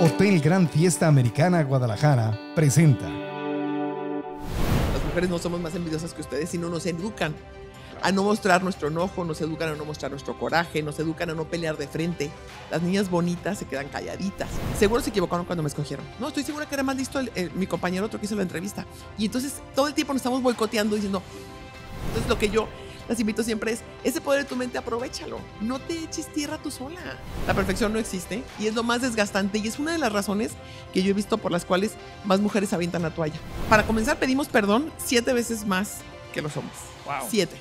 Hotel Gran Fiesta Americana Guadalajara presenta. Las mujeres no somos más envidiosas que ustedes sino nos educan a no mostrar nuestro enojo, nos educan a no mostrar nuestro coraje, nos educan a no pelear de frente. Las niñas bonitas se quedan calladitas. Seguro se equivocaron cuando me escogieron. No, estoy segura que era más listo mi compañero otro que hizo la entrevista. Y entonces todo el tiempo nos estamos boicoteando diciendo, entonces lo que yo las invito siempre es, ese poder de tu mente aprovechalo, no te eches tierra tú sola. La perfección no existe y es lo más desgastante y es una de las razones que yo he visto por las cuales más mujeres avientan la toalla. Para comenzar pedimos perdón siete veces más que lo somos. Wow. Siete.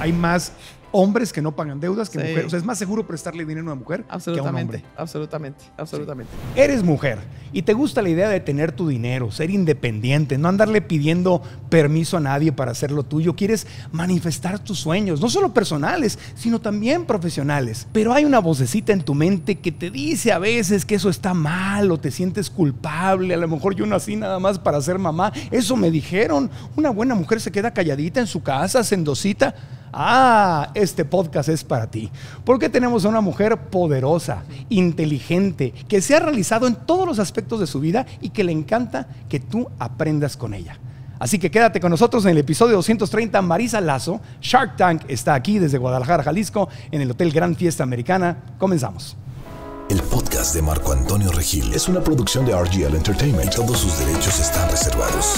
Hay más hombres que no pagan deudas que mujeres. es más seguro prestarle dinero a una mujer que a un hombre. Absolutamente, absolutamente. Eres mujer y te gusta la idea de tener tu dinero, ser independiente, no andarle pidiendo permiso a nadie para hacer lo tuyo. Quieres manifestar tus sueños, no solo personales, sino también profesionales. Pero hay una vocecita en tu mente que te dice a veces que eso está mal o te sientes culpable. A lo mejor yo nací nada más para ser mamá. Eso me dijeron. Una buena mujer se queda calladita en su casa, sendosita Ah, este podcast es para ti. Porque tenemos a una mujer poderosa, inteligente, que se ha realizado en todos los aspectos de su vida y que le encanta que tú aprendas con ella. Así que quédate con nosotros en el episodio 230. Marisa Lazo, Shark Tank, está aquí desde Guadalajara, Jalisco, en el Hotel Gran Fiesta Americana. Comenzamos. El podcast de Marco Antonio Regil es una producción de RGL Entertainment. todos sus derechos están reservados.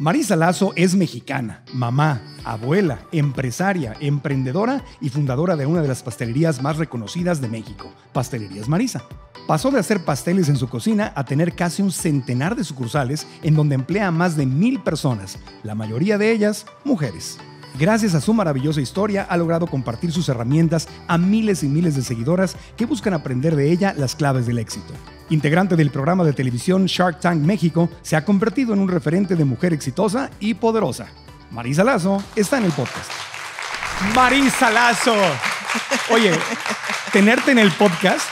Marisa Lazo es mexicana, mamá, abuela, empresaria, emprendedora y fundadora de una de las pastelerías más reconocidas de México, Pastelerías Marisa. Pasó de hacer pasteles en su cocina a tener casi un centenar de sucursales en donde emplea a más de mil personas, la mayoría de ellas mujeres. Gracias a su maravillosa historia ha logrado compartir sus herramientas a miles y miles de seguidoras que buscan aprender de ella las claves del éxito integrante del programa de televisión Shark Tank México, se ha convertido en un referente de mujer exitosa y poderosa. Marisa Lazo está en el podcast. Marisa Lazo. Oye, tenerte en el podcast,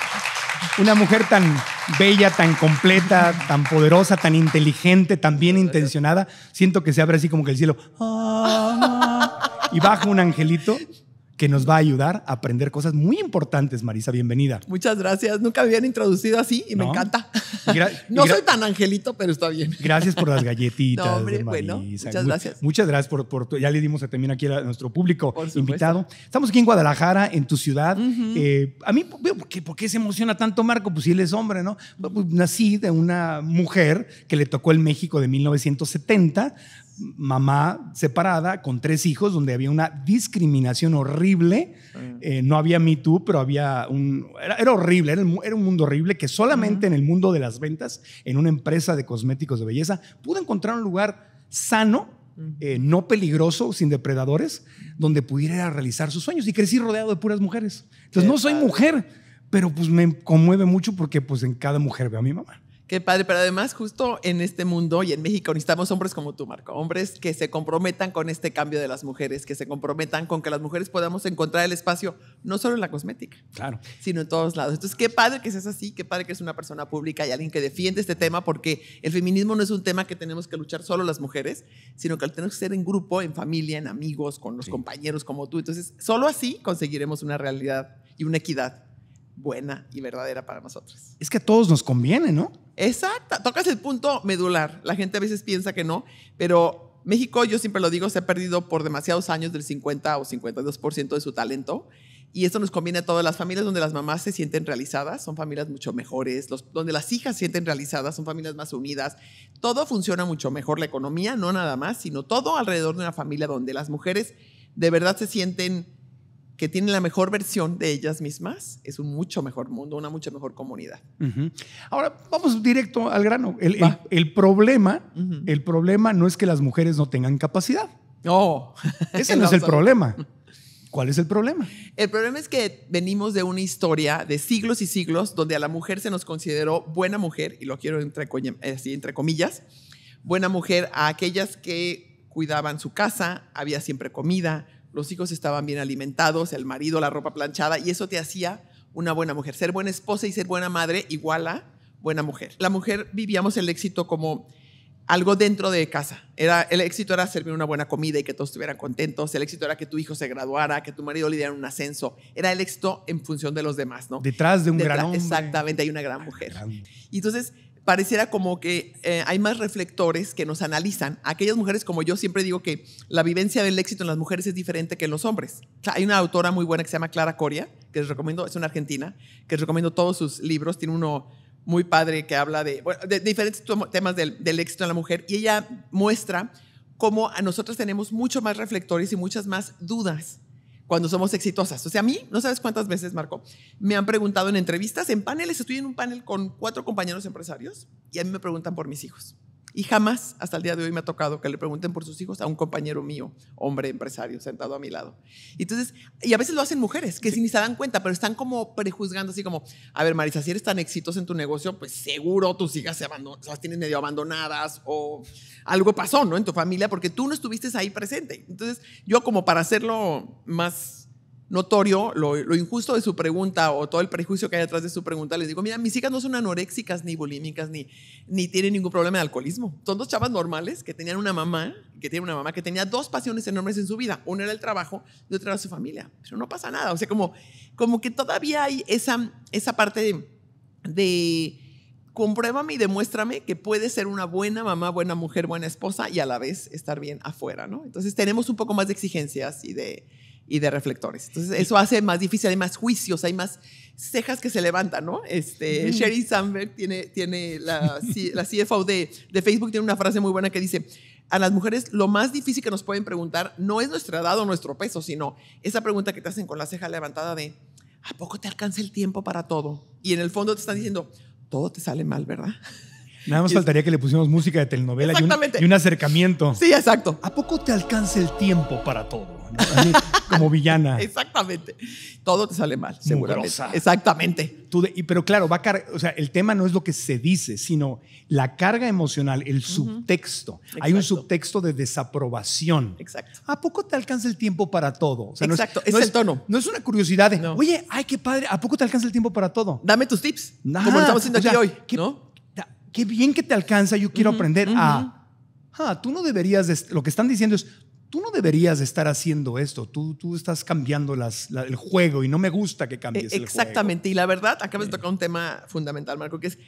una mujer tan bella, tan completa, tan poderosa, tan inteligente, tan bien intencionada, siento que se abre así como que el cielo. Ah, y baja un angelito que nos va a ayudar a aprender cosas muy importantes. Marisa, bienvenida. Muchas gracias. Nunca me habían introducido así y me encanta. no soy tan angelito, pero está bien. Gracias por las galletitas. Marisa. muchas gracias. Muchas gracias por, por ya le dimos a también aquí a nuestro público invitado. Estamos aquí en Guadalajara, en tu ciudad. Eh, a mí, ¿por qué, se emociona tanto Marco? Pues si él es hombre, ¿no? Pues, pues, nací de una mujer que le tocó el México de 1970 mamá separada con tres hijos, donde había una discriminación horrible. Eh, no había Me Too, pero había un. Era, horrible, era, un mundo horrible que solamente en el mundo de las ventas, en una empresa de cosméticos de belleza, pude encontrar un lugar sano. Eh, no peligroso, sin depredadores, donde pudiera realizar sus sueños. Y crecí rodeado de puras mujeres. Entonces, no soy mujer, pero pues me conmueve mucho porque pues en cada mujer veo a mi mamá. Qué padre, pero además justo en este mundo y en México necesitamos hombres como tú, Marco, hombres que se comprometan con este cambio de las mujeres, que se comprometan con que las mujeres podamos encontrar el espacio no solo en la cosmética, claro. sino en todos lados. Entonces, qué padre que seas así, qué padre que es una persona pública y alguien que defiende este tema, porque el feminismo no es un tema que tenemos que luchar solo las mujeres, sino que lo tenemos que hacer en grupo, en familia, en amigos, con los compañeros como tú. Entonces, solo así conseguiremos una realidad y una equidad buena y verdadera para nosotros. Es que a todos nos conviene, ¿no? Exacto, tocas el punto medular. La gente a veces piensa que no, pero México, yo siempre lo digo, se ha perdido por demasiados años del 50 o 52% de su talento. Y esto nos conviene a todas las familias donde las mamás se sienten realizadas, son familias mucho mejores, donde las hijas se sienten realizadas, son familias más unidas. Todo funciona mucho mejor, la economía, no nada más, sino todo alrededor de una familia donde las mujeres de verdad se sienten que tienen la mejor versión de ellas mismas, es un mucho mejor mundo, una mucho mejor comunidad. Ahora vamos directo al grano. El, problema, el problema no es que las mujeres no tengan capacidad. No, ese no es el problema. ¿Cuál es el problema? El problema es que venimos de una historia de siglos y siglos donde a la mujer se nos consideró buena mujer, y lo quiero entre, eh, entre comillas, buena mujer a aquellas que cuidaban su casa, había siempre comida, los hijos estaban bien alimentados, el marido, la ropa planchada, y eso te hacía una buena mujer. Ser buena esposa y ser buena madre igual a buena mujer. La mujer vivíamos el éxito como algo dentro de casa. Era, el éxito era servir una buena comida y que todos estuvieran contentos. El éxito era que tu hijo se graduara, que tu marido le diera un ascenso. Era el éxito en función de los demás, ¿no? Detrás de un gran hombre. Exactamente, hay una gran ah, mujer. Y entonces pareciera como que eh, hay más reflectores que nos analizan. Aquellas mujeres, como yo siempre digo que la vivencia del éxito en las mujeres es diferente que en los hombres. Hay una autora muy buena que se llama Clara Coria, que les recomiendo, es una argentina, que les recomiendo todos sus libros. Tiene uno muy padre que habla de, diferentes temas del, éxito en la mujer y ella muestra cómo a nosotros tenemos mucho más reflectores y muchas más dudas cuando somos exitosas. O sea, a mí, no sabes cuántas veces, Marco, me han preguntado en entrevistas, en paneles, estoy en un panel con cuatro compañeros empresarios y a mí me preguntan por mis hijos. Y jamás, hasta el día de hoy, me ha tocado que le pregunten por sus hijos a un compañero mío, hombre empresario, sentado a mi lado. Entonces, y a veces lo hacen mujeres, que sí. ni se dan cuenta, pero están como prejuzgando, así como, a ver, Marisa, si eres tan exitosa en tu negocio, pues seguro tus hijas se las tienes medio abandonadas o algo pasó, ¿no? En tu familia, porque tú no estuviste ahí presente. Entonces, yo como para hacerlo más notorio lo, injusto de su pregunta o todo el prejuicio que hay detrás de su pregunta, les digo, mira, mis hijas no son anoréxicas ni bulímicas ni, ni tienen ningún problema de alcoholismo. Son dos chavas normales que tenían una mamá, que tiene una mamá que tenía dos pasiones enormes en su vida. Una era el trabajo y otra era su familia. Pero no pasa nada. O sea, como, como que todavía hay esa, esa parte de, compruébame y demuéstrame que puede ser una buena mamá, buena mujer, buena esposa y a la vez estar bien afuera, ¿no? Entonces tenemos un poco más de exigencias y de y de reflectores. Entonces, eso hace más difícil, hay más juicios, hay más cejas que se levantan, ¿no? Este, Sherry Sandberg tiene, tiene la, la CFO de, de Facebook, tiene una frase muy buena que dice, a las mujeres lo más difícil que nos pueden preguntar no es nuestra edad o nuestro peso, sino esa pregunta que te hacen con la ceja levantada de, ¿a poco te alcanza el tiempo para todo? Y en el fondo te están diciendo, todo te sale mal, ¿verdad? Nada más faltaría que le pusiéramos música de telenovela y un, y un, acercamiento. Sí, exacto. ¿A poco te alcanza el tiempo para todo? como villana. Exactamente. Todo te sale mal, seguramente. Exactamente. pero claro, va o sea, el tema no es lo que se dice, sino la carga emocional, el subtexto. Hay un subtexto de desaprobación. Exacto. ¿A poco te alcanza el tiempo para todo? exacto, no es, el tono. No es una curiosidad oye, ay, qué padre, ¿a poco te alcanza el tiempo para todo? Dame tus tips. Nah, estamos haciendo hoy. ¿no? qué bien que te alcanza, yo quiero aprender a, ah, tú no deberías, lo que están diciendo es, tú no deberías estar haciendo esto, tú, tú estás cambiando el juego y no me gusta que cambies. exactamente, el juego. y la verdad, acabas de tocar un tema fundamental, Marco, que es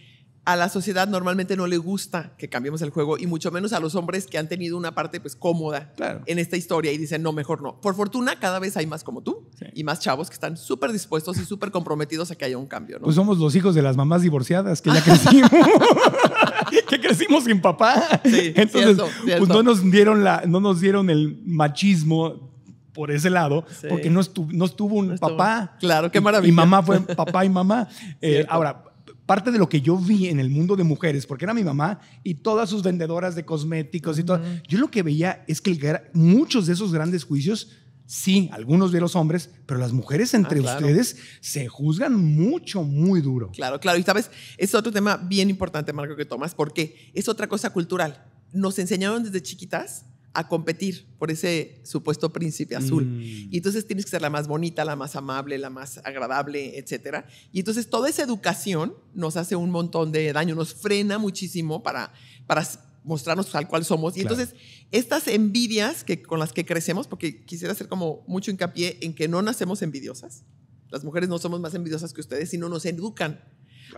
a la sociedad normalmente no le gusta que cambiemos el juego y mucho menos a los hombres que han tenido una parte pues cómoda en esta historia y dicen, no, mejor no. Por fortuna, cada vez hay más como tú y más chavos que están súper dispuestos y súper comprometidos a que haya un cambio. Pues somos los hijos de las mamás divorciadas que ya crecimos. que crecimos sin papá. Entonces, pues no nos dieron la, no nos dieron el machismo por ese lado, porque no estuvo, no estuvo un papá. Claro, qué maravilla. Y, mamá fue papá y mamá. Eh, ahora, parte de lo que yo vi en el mundo de mujeres, porque era mi mamá y todas sus vendedoras de cosméticos y todo, yo lo que veía es que muchos de esos grandes juicios, sí, algunos de los hombres, pero las mujeres ah, entre ustedes se juzgan mucho, muy duro. Claro, claro. Y sabes, es otro tema bien importante, Marco, que tomas, porque es otra cosa cultural. Nos enseñaron desde chiquitas a competir por ese supuesto príncipe azul. Mm. Y entonces tienes que ser la más bonita, la más amable, la más agradable, etc. Y entonces toda esa educación nos hace un montón de daño, nos frena muchísimo para, para mostrarnos tal cual somos. Y entonces estas envidias que, con las que crecemos, porque quisiera hacer como mucho hincapié en que no nacemos envidiosas. Las mujeres no somos más envidiosas que ustedes, sino nos educan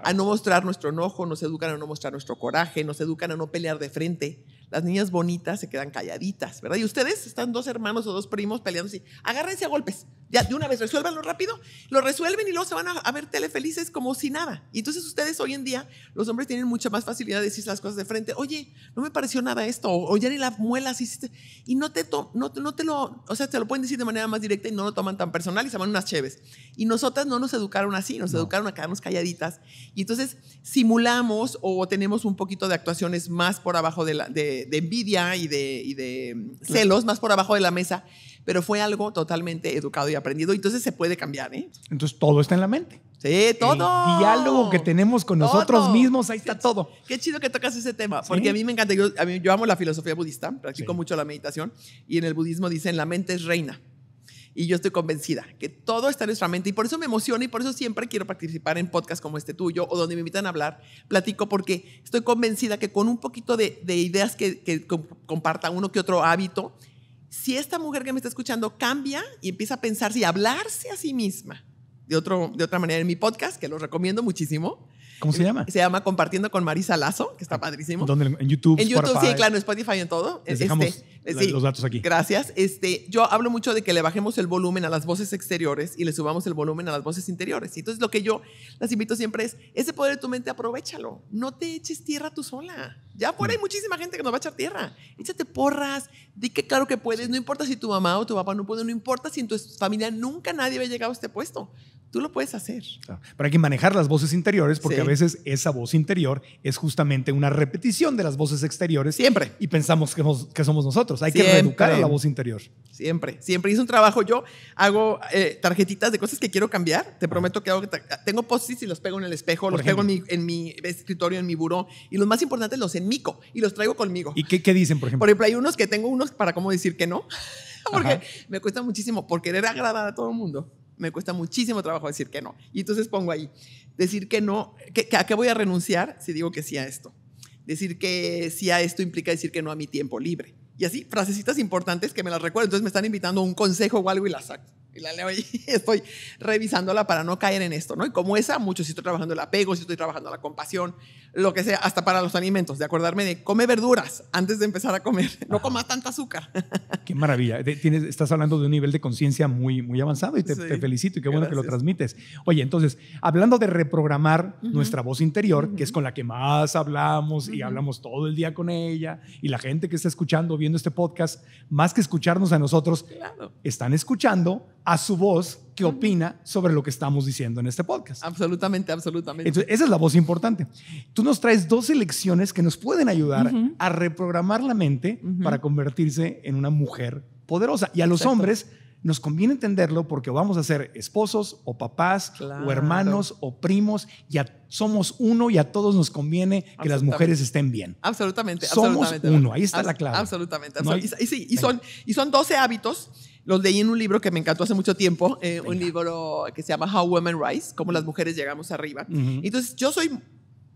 a no mostrar nuestro enojo, nos educan a no mostrar nuestro coraje, nos educan a no pelear de frente, las niñas bonitas se quedan calladitas, ¿verdad? Y ustedes están dos hermanos o dos primos peleando así, agárrense a golpes. Ya, de una vez, resuelvanlo rápido. Lo resuelven y luego se van a, ver telefelices como si nada. Y entonces ustedes hoy en día, los hombres tienen mucha más facilidad de decir las cosas de frente. Oye, no me pareció nada esto. O, ya ni la muelas hiciste. Y no te, no, no, te lo, o sea, te lo pueden decir de manera más directa y no lo toman tan personal y se van unas chéves Y nosotras no nos educaron así, nos educaron a quedarnos calladitas. Y entonces simulamos o tenemos un poquito de actuaciones más por abajo de, la, de, envidia y de, y de mm, celos, más por abajo de la mesa pero fue algo totalmente educado y aprendido. Entonces se puede cambiar, ¿eh? Entonces todo está en la mente. Sí, todo. El diálogo que tenemos con nosotros mismos, ahí está todo. Qué chido que tocas ese tema, porque a mí me encanta. Yo, amo la filosofía budista, practico mucho la meditación y en el budismo dicen la mente es reina. Y yo estoy convencida que todo está en nuestra mente y por eso me emociona y por eso siempre quiero participar en podcasts como este tuyo o donde me invitan a hablar, platico porque estoy convencida que con un poquito de, ideas que, que comparta uno que otro hábito, si esta mujer que me está escuchando cambia y empieza a pensarse y hablarse a sí misma de, de otra manera en mi podcast, que lo recomiendo muchísimo, ¿Cómo se llama? Se llama Compartiendo con Marisa Lazo, que está ah, padrísimo. ¿Dónde? En YouTube. En YouTube, sí, claro, en Spotify, en todo. Les dejamos este, sí, los datos aquí. Gracias. Este, yo hablo mucho de que le bajemos el volumen a las voces exteriores y le subamos el volumen a las voces interiores. Y entonces lo que yo las invito siempre es, ese poder de tu mente, aprovechalo. No te eches tierra tú sola. Ya por mm. hay muchísima gente que nos va a echar tierra. Échate porras, di que claro que puedes, no importa si tu mamá o tu papá no pueden. no importa si en tu familia nunca nadie había llegado a este puesto. Tú lo puedes hacer. Para ah, Pero hay que manejar las voces interiores porque a veces esa voz interior es justamente una repetición de las voces exteriores. Siempre. Y pensamos que, somos nosotros. Hay que reeducar a la voz interior. Siempre, siempre. Y es un trabajo. Yo hago eh, tarjetitas de cosas que quiero cambiar. Te prometo que hago, tengo post y los pego en el espejo, los pego en mi, escritorio, en mi buró. Y los más importantes los enmico y los traigo conmigo. ¿Y qué, dicen, por ejemplo? Por ejemplo, hay unos que tengo unos para cómo decir que no porque me cuesta muchísimo por querer agradar a todo el mundo me cuesta muchísimo trabajo decir que no. Y entonces pongo ahí, decir que no, que, ¿a qué voy a renunciar si digo que sí a esto? Decir que sí a esto implica decir que no a mi tiempo libre. Y así, frasecitas importantes que me las recuerdo. Entonces me están invitando a un consejo o algo y la saco. Y la leo y estoy revisándola para no caer en esto, ¿no? Y como esa, mucho si estoy trabajando el apego, si estoy trabajando la compasión, lo que sea, hasta para los alimentos, de acordarme de come verduras antes de empezar a comer, no comas tanta azúcar. Qué maravilla, Tienes, estás hablando de un nivel de conciencia muy, muy avanzado y te, felicito y qué bueno que lo transmites. Oye, entonces, hablando de reprogramar nuestra voz interior, que es con la que más hablamos y hablamos todo el día con ella, y la gente que está escuchando, viendo este podcast, más que escucharnos a nosotros, están escuchando a su voz opina sobre lo que estamos diciendo en este podcast. Absolutamente, absolutamente. esa es la voz importante. Tú nos traes dos elecciones que nos pueden ayudar a reprogramar la mente para convertirse en una mujer poderosa. Y a los hombres nos conviene entenderlo porque vamos a ser esposos o papás o hermanos o primos ya somos uno y a todos nos conviene que las mujeres estén bien. Absolutamente. Somos uno, ahí está la clave. Absolutamente. y, son, y son 12 hábitos los leí en un libro que me encantó hace mucho tiempo, eh, un libro que se llama How Women Rise, cómo las mujeres llegamos arriba. Entonces, yo soy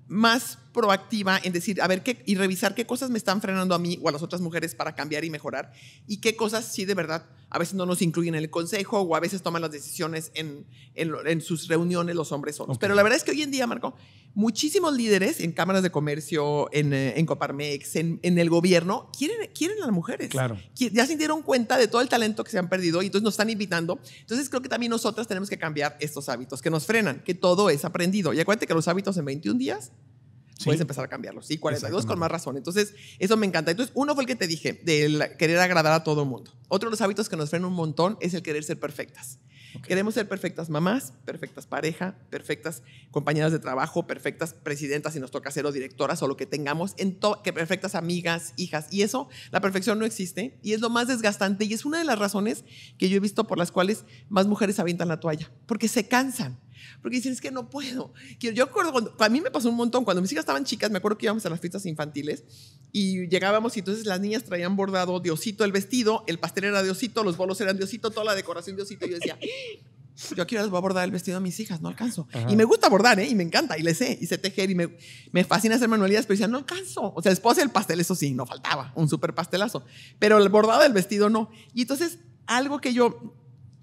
más proactiva en decir, a ver, qué, y revisar qué cosas me están frenando a mí o a las otras mujeres para cambiar y mejorar, y qué cosas sí de verdad a veces no nos incluyen en el consejo o a veces toman las decisiones en, en, sus reuniones los hombres solos. Pero la verdad es que hoy en día, Marco, muchísimos líderes en cámaras de comercio, en, eh, Coparmex, en, el gobierno, quieren, quieren a las mujeres. Claro. Ya se dieron cuenta de todo el talento que se han perdido y entonces nos están invitando. Entonces creo que también nosotras tenemos que cambiar estos hábitos que nos frenan, que todo es aprendido. Y acuérdate que los hábitos en 21 días puedes empezar a cambiarlos. Y 42 con más razón. Entonces, eso me encanta. Entonces, uno fue el que te dije, de querer agradar a todo el mundo. Otro de los hábitos que nos frenan un montón es el querer ser perfectas. Queremos ser perfectas mamás, perfectas pareja, perfectas compañeras de trabajo, perfectas presidentas si nos toca ser o directoras o lo que tengamos, en que perfectas amigas, hijas. Y eso, la perfección no existe y es lo más desgastante y es una de las razones que yo he visto por las cuales más mujeres avientan la toalla, porque se cansan. Porque dicen, es que no puedo. Yo recuerdo, cuando, a mí me pasó un montón, cuando mis hijas estaban chicas, me acuerdo que íbamos a las fiestas infantiles y llegábamos y entonces las niñas traían bordado Diosito el vestido, el pastel era Diosito, los bolos eran Diosito, toda la decoración Diosito. Y yo decía, yo quiero les voy a bordar el vestido a mis hijas, no alcanzo. Y me gusta bordar, ¿eh? Y me encanta, y le sé, y sé tejer, y me, me fascina hacer manualidades, pero decía, no alcanzo. O sea, después el pastel, eso sí, no faltaba, un súper pastelazo. Pero el bordado del vestido no. Y entonces, algo que yo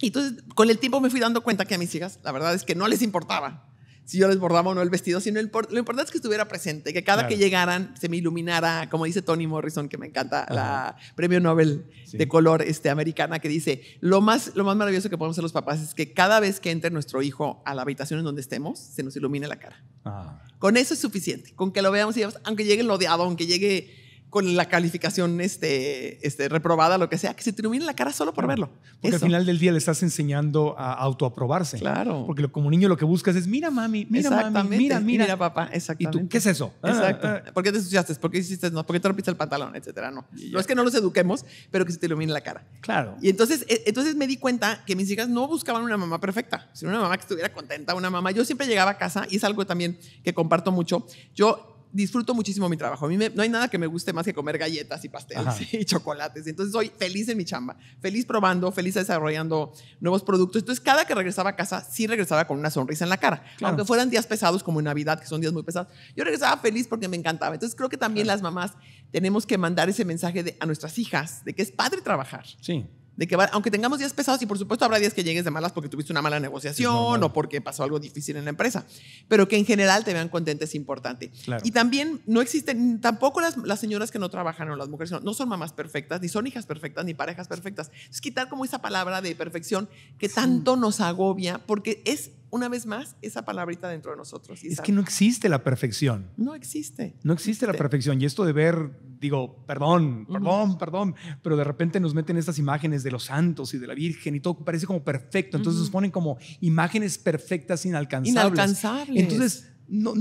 y entonces, con el tiempo me fui dando cuenta que a mis hijas, la verdad es que no les importaba si yo les bordaba o no el vestido, sino lo importante es que estuviera presente, que cada que llegaran se me iluminara, como dice Toni Morrison, que me encanta, la premio Nobel de color este, americana, que dice, lo más, lo más maravilloso que podemos hacer los papás es que cada vez que entre nuestro hijo a la habitación en donde estemos, se nos ilumine la cara. Ah. Con eso es suficiente, con que lo veamos y aunque llegue el odiado, aunque llegue con la calificación este, este, reprobada, lo que sea, que se te ilumine la cara solo por verlo. Porque al final del día le estás enseñando a autoaprobarse. Claro. Porque como niño lo que buscas es, mira mami, mira mami, mira, mira. papá, exactamente. tú qué es eso? Ah, Exacto. Ah, ah. ¿Por qué te ensuciaste? ¿Por qué hiciste no? ¿Por qué te rompiste el pantalón? Etcétera, no. No es que no los eduquemos, pero que se te ilumine la cara. Claro. Y entonces, e, entonces me di cuenta que mis hijas no buscaban una mamá perfecta, sino una mamá que estuviera contenta, una mamá. Yo siempre llegaba a casa, y es algo también que comparto mucho, yo disfruto muchísimo mi trabajo. A mí no hay nada que me guste más que comer galletas y pasteles y chocolates. Entonces soy feliz en mi chamba, feliz probando, feliz desarrollando nuevos productos. Entonces cada que regresaba a casa sí regresaba con una sonrisa en la cara, aunque fueran días pesados como en Navidad, que son días muy pesados. Yo regresaba feliz porque me encantaba. Entonces creo que también las mamás tenemos que mandar ese mensaje a nuestras hijas de que es padre trabajar. Sí de que aunque tengamos días pesados y por supuesto habrá días que llegues de malas porque tuviste una mala negociación o porque pasó algo difícil en la empresa, pero que en general te vean contenta es importante. Y también no existen, tampoco las, señoras que no trabajan o las mujeres no, son mamás perfectas, ni son hijas perfectas, ni parejas perfectas. Es quitar como esa palabra de perfección que tanto nos agobia porque es una vez más esa palabrita dentro de nosotros. es que no existe la perfección. No existe. No existe, la perfección. Y esto de ver, digo, perdón, perdón, perdón, pero de repente nos meten estas imágenes de los santos y de la Virgen y todo parece como perfecto. Entonces nos ponen como imágenes perfectas inalcanzables. Inalcanzables. Entonces, no,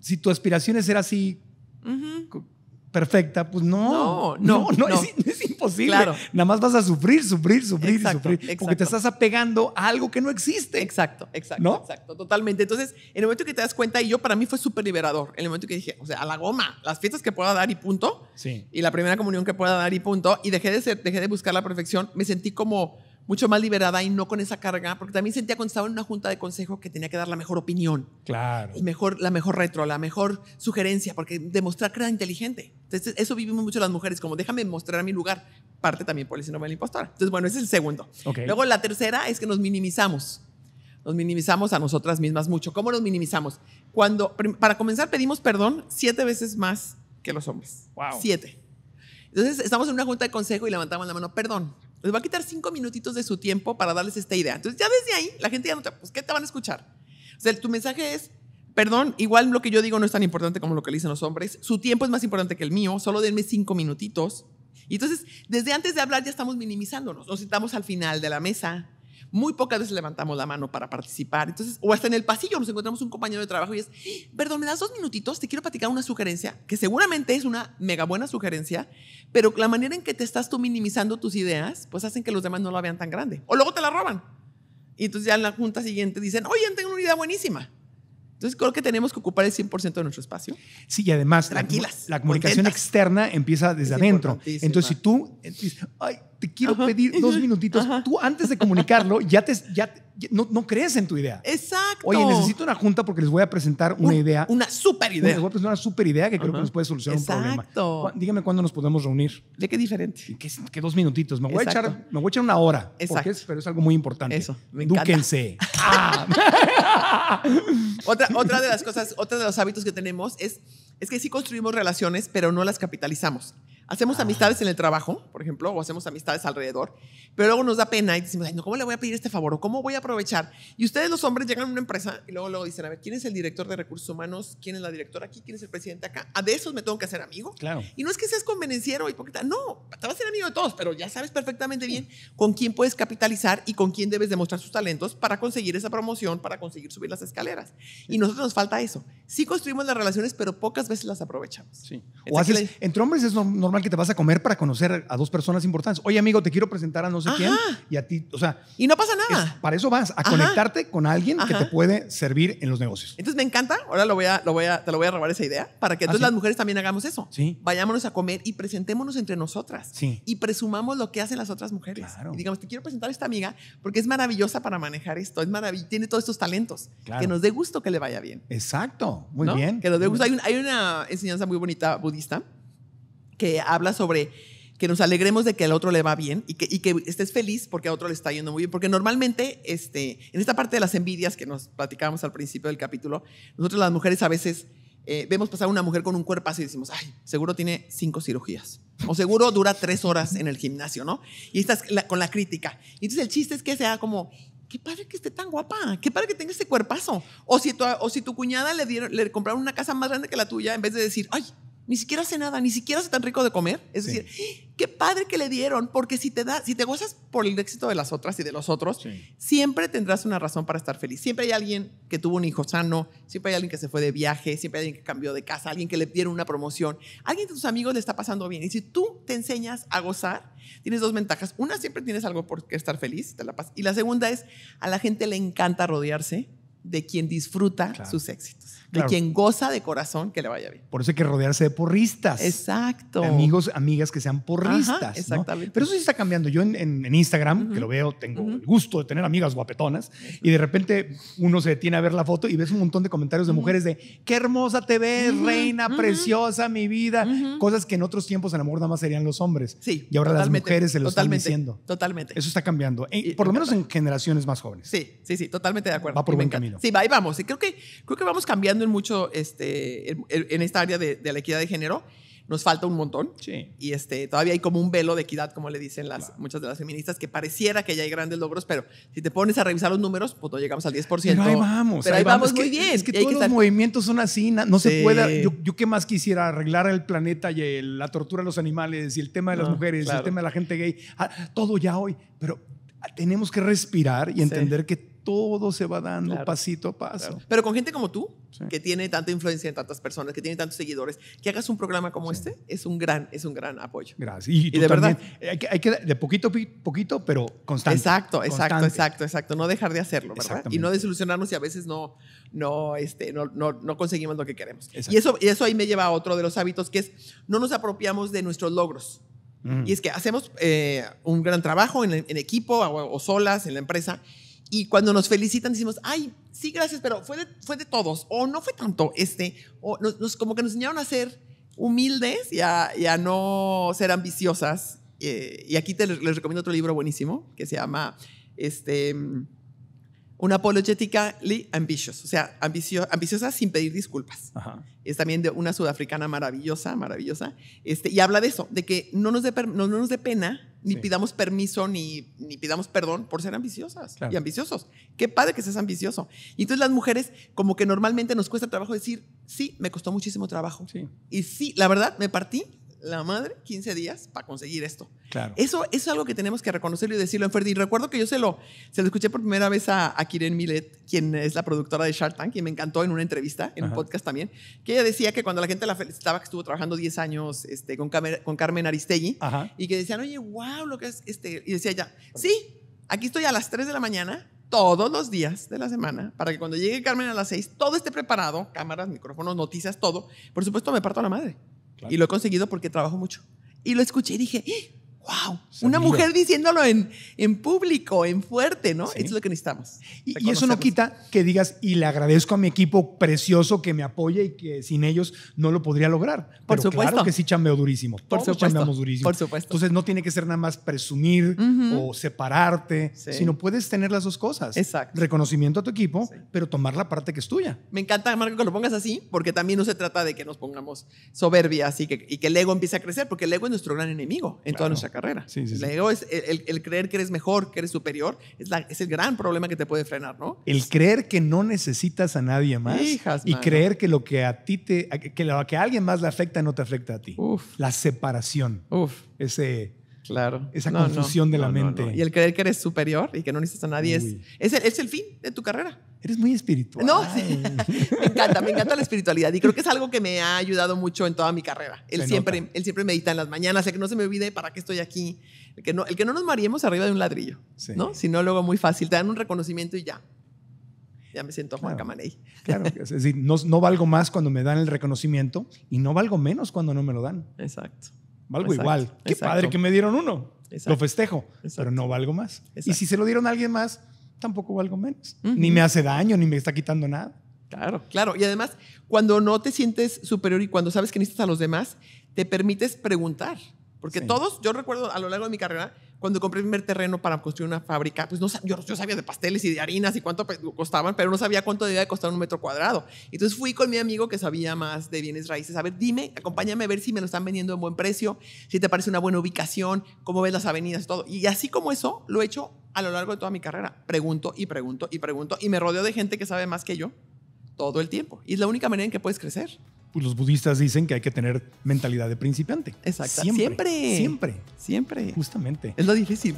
si tu aspiración es ser así, perfecta, pues no. No, no, no, no, es Claro. Nada más vas a sufrir, sufrir, sufrir sufrir. Porque te estás apegando a algo que no existe. Exacto, exacto. ¿No? Exacto, totalmente. Entonces, en el momento que te das cuenta, y yo para mí fue súper liberador, en el momento que dije, o sea, a la goma, las fiestas que pueda dar y punto. Sí. Y la primera comunión que pueda dar y punto. Y dejé de, ser, dejé de buscar la perfección. Me sentí como mucho más liberada y no con esa carga, porque también sentía cuando estaba en una junta de consejo que tenía que dar la mejor opinión. Claro. mejor, la mejor retro, la mejor sugerencia, porque demostrar que era inteligente eso vivimos mucho las mujeres, como déjame mostrar mi lugar, parte también por el síndrome de la impostora. Entonces, bueno, ese es el segundo. Luego, la tercera es que nos minimizamos. Nos minimizamos a nosotras mismas mucho. ¿Cómo nos minimizamos? Cuando, para comenzar, pedimos perdón siete veces más que los hombres. Siete. Entonces, estamos en una junta de consejo y levantamos la mano, perdón. Les va a quitar cinco minutitos de su tiempo para darles esta idea. Entonces, ya desde ahí, la gente ya no te, pues, ¿qué te van a escuchar? O sea, tu mensaje es, Perdón, igual lo que yo digo no es tan importante como lo que dicen los hombres. Su tiempo es más importante que el mío. Solo denme cinco minutitos. Y entonces, desde antes de hablar ya estamos minimizándonos. Nos sentamos al final de la mesa. Muy pocas veces levantamos la mano para participar. Entonces, o hasta en el pasillo nos encontramos un compañero de trabajo y es, perdón, me das dos minutitos, te quiero platicar una sugerencia, que seguramente es una mega buena sugerencia, pero la manera en que te estás tú minimizando tus ideas, pues hacen que los demás no la vean tan grande. O luego te la roban. Y entonces ya en la junta siguiente dicen, oye, tengo una idea buenísima. Entonces creo que tenemos que ocupar el 100% de nuestro espacio. Sí, y además Tranquilas, la, comunicación externa empieza desde adentro. Entonces si tú eh, ay, te quiero pedir dos minutitos, tú antes de comunicarlo ya, te, ya, no, no, crees en tu idea. Exacto. Oye, necesito una junta porque les voy a presentar una idea. Una super idea. Les voy a presentar una super idea que creo que nos puede solucionar un problema. exacto dígame cuándo nos podemos reunir. ¿De qué diferente? Que, dos minutitos. Me voy, a echar, me voy a echar una hora. Exacto. pero es algo muy importante. Eso, me Dúquense. ah. otra, otra de las cosas, otro de los hábitos que tenemos es, es que sí construimos relaciones, pero no las capitalizamos. Hacemos ah. amistades en el trabajo, ejemplo, o hacemos amistades alrededor, pero luego nos da pena y decimos, no, ¿cómo le voy a pedir este favor o cómo voy a aprovechar? Y ustedes los hombres llegan a una empresa y luego, luego dicen, a ver, ¿quién es el director de recursos humanos? ¿Quién es la directora aquí? ¿Quién es el presidente acá? A de esos me tengo que hacer amigo. Claro. Y no es que seas convenenciero, hipócrita, no, te vas a ser amigo de todos, pero ya sabes perfectamente bien con quién puedes capitalizar y con quién debes demostrar sus talentos para conseguir esa promoción, para conseguir subir las escaleras. Y nosotros nos falta eso. Sí construimos las relaciones, pero pocas veces las aprovechamos. Sí. o haces, entre hombres es normal que te vas a comer para conocer a dos personas importantes. Oye, amigo, te quiero presentar a no sé quién y a ti, o sea. Y no pasa nada. para eso vas, a conectarte con alguien que te puede servir en los negocios. Entonces me encanta, ahora lo voy a, lo voy a, te lo voy a robar esa idea, para que entonces ¿Ah, las mujeres también hagamos eso. Sí. Vayámonos a comer y presentémonos entre nosotras. Sí. Y presumamos lo que hacen las otras mujeres. Claro. digamos, te quiero presentar a esta amiga porque es maravillosa para manejar esto, es maravillosa, tiene todos estos talentos. Que nos dé gusto que le vaya bien. Exacto, muy bien. Que nos dé gusto. Hay, hay una enseñanza muy bonita budista que habla sobre que nos alegremos de que al otro le va bien y que, que estés feliz porque a otro le está yendo muy bien. Porque normalmente, este, en esta parte de las envidias que nos platicábamos al principio del capítulo, nosotros las mujeres a veces eh, vemos pasar a una mujer con un cuerpazo y decimos, ay, seguro tiene cinco cirugías. O seguro dura tres horas en el gimnasio, ¿no? Y estás con la crítica. Y entonces el chiste es que sea como, qué padre que esté tan guapa, qué padre que tenga ese cuerpazo. O si tu, o si tu cuñada le, dieron, le compraron una casa más grande que la tuya, en vez de decir, ay, ni siquiera hace nada, ni siquiera hace tan rico de comer. Es decir, ¡Ah! qué padre que le dieron, porque si te, da, si te gozas por el éxito de las otras y de los otros, siempre tendrás una razón para estar feliz. Siempre hay alguien que tuvo un hijo sano, siempre hay alguien que se fue de viaje, siempre hay alguien que cambió de casa, alguien que le dieron una promoción, alguien de tus amigos le está pasando bien. Y si tú te enseñas a gozar, tienes dos ventajas. Una, siempre tienes algo por qué estar feliz, te la Y la segunda es, a la gente le encanta rodearse de quien disfruta sus éxitos. De quien goza de corazón, que le vaya bien. Por eso hay que rodearse de porristas. Exacto. amigos, amigas que sean porristas. exactamente. Pero eso sí está cambiando. Yo en, Instagram, que lo veo, tengo el gusto de tener amigas guapetonas, y de repente uno se detiene a ver la foto y ves un montón de comentarios de mujeres de qué hermosa te ves, reina, preciosa, mi vida. Cosas que en otros tiempos en amor nada más serían los hombres. Sí. Y ahora las mujeres se lo están diciendo. Totalmente. Eso está cambiando. Eh, por lo menos en generaciones más jóvenes. Sí, sí, sí, totalmente de acuerdo. Va por buen camino. Sí, va vamos. Y creo que, creo que vamos cambiando mucho este, en, esta área de, la equidad de género. Nos falta un montón. Sí. Y este, todavía hay como un velo de equidad, como le dicen las, muchas de las feministas, que pareciera que ya hay grandes logros, pero si te pones a revisar los números, pues no llegamos al 10%. Pero ahí vamos. Pero ahí, vamos, muy bien. Es que todos los movimientos son así. No se puede. Yo, yo, qué más quisiera arreglar el planeta y la tortura de los animales y el tema de las mujeres, y el tema de la gente gay. Ah, todo ya hoy. Pero tenemos que respirar y entender que todo se va dando pasito a paso. Pero con gente como tú, que tiene tanta influencia en tantas personas, que tiene tantos seguidores, que hagas un programa como este es un gran, es un gran apoyo. Gracias. Y, de verdad. Hay que, de poquito poquito, pero constante. Exacto, exacto, exacto, exacto. No dejar de hacerlo, ¿verdad? Y no desilusionarnos Y a veces no, no, este, no, no, conseguimos lo que queremos. Y eso, y eso ahí me lleva a otro de los hábitos que es no nos apropiamos de nuestros logros. Mm. Y es que hacemos eh, un gran trabajo en, equipo o solas en la empresa y cuando nos felicitan decimos, ay, sí, gracias, pero fue de, fue de todos, o no fue tanto, este, o nos, como que nos enseñaron a ser humildes y a, no ser ambiciosas. Eh, y aquí te les, les recomiendo otro libro buenísimo que se llama, este, una apologetically ambitious, o sea, ambiciosa sin pedir disculpas. Es también de una sudafricana maravillosa, maravillosa. Este, y habla de eso, de que no nos dé no, pena, ni pidamos permiso, ni, pidamos perdón por ser ambiciosas y ambiciosos. Qué padre que seas ambicioso. Y entonces las mujeres, como que normalmente nos cuesta trabajo decir, sí, me costó muchísimo trabajo. Y sí, la verdad, me partí la madre 15 días para conseguir esto. Claro. Eso, es algo que tenemos que reconocerlo y decirlo en Ferdi. Y recuerdo que yo se lo, se lo escuché por primera vez a, a Kiren Millet quien es la productora de Shark Tank, y me encantó en una entrevista, en un podcast también, que ella decía que cuando la gente la felicitaba que estuvo trabajando 10 años este, con, con Carmen Aristegui, y que decían, oye, wow, lo que es este. Y decía ella sí, aquí estoy a las 3 de la mañana todos los días de la semana para que cuando llegue Carmen a las 6 todo esté preparado, cámaras, micrófonos, noticias, todo. Por supuesto, me parto a la madre. Y lo he conseguido porque trabajo mucho. Y lo escuché y dije, ¡Eh! wow, una mujer diciéndolo en, en público, en fuerte, ¿no? eso Es lo que necesitamos. Y, eso no quita que digas, y le agradezco a mi equipo precioso que me apoya y que sin ellos no lo podría lograr. Por supuesto. Claro que sí chambeo durísimo. Por Todos supuesto. chambeamos durísimo. Por supuesto. Entonces no tiene que ser nada más presumir o separarte, sino puedes tener las dos cosas. Exacto. Reconocimiento a tu equipo, pero tomar la parte que es tuya. Me encanta, Marco, que lo pongas así, porque también no se trata de que nos pongamos soberbias y que, y que el ego empiece a crecer, porque el ego es nuestro gran enemigo en toda nuestra carrera. Sí, Es el, creer que eres mejor, que eres superior, es, es, el gran problema que te puede frenar, ¿no? El creer que no necesitas a nadie más y creer que lo que a ti te, que lo que a alguien más le afecta no te afecta a ti. La separación. Uf. Ese Claro. Esa confusión de la mente. Y el creer que eres superior y que no necesitas a nadie es, el, es el fin de tu carrera. Eres muy espiritual. No, sí. me encanta, me encanta la espiritualidad y creo que es algo que me ha ayudado mucho en toda mi carrera. Él siempre, siempre medita en las mañanas, el que no se me olvide para qué estoy aquí, el que no, el que no nos mariemos arriba de un ladrillo, sí. ¿no? Si no, luego muy fácil, te dan un reconocimiento y ya. Ya me siento Juan Claro, es decir, no valgo más cuando me dan el reconocimiento y no valgo menos cuando no me lo dan. Exacto valgo igual. Qué padre que me dieron uno. lo festejo, pero no valgo más. Y si se lo dieron a alguien más, tampoco valgo menos. Ni me hace daño, ni me está quitando nada. Claro, claro. Y además, cuando no te sientes superior y cuando sabes que necesitas a los demás, te permites preguntar. Porque todos, yo recuerdo a lo largo de mi carrera, cuando compré el primer terreno para construir una fábrica, pues no, yo, yo sabía de pasteles y de harinas y cuánto costaban, pero no sabía cuánto debía costar un metro cuadrado. Entonces fui con mi amigo que sabía más de bienes raíces. A ver, dime, acompáñame a ver si me lo están vendiendo en buen precio, si te parece una buena ubicación, cómo ves las avenidas y todo. Y así como eso, lo he hecho a lo largo de toda mi carrera. Pregunto y pregunto y pregunto y me rodeo de gente que sabe más que yo todo el tiempo. Y es la única manera en que puedes crecer pues los budistas dicen que hay que tener mentalidad de principiante. Exacto. Siempre. Siempre. Siempre. Justamente. Es lo difícil.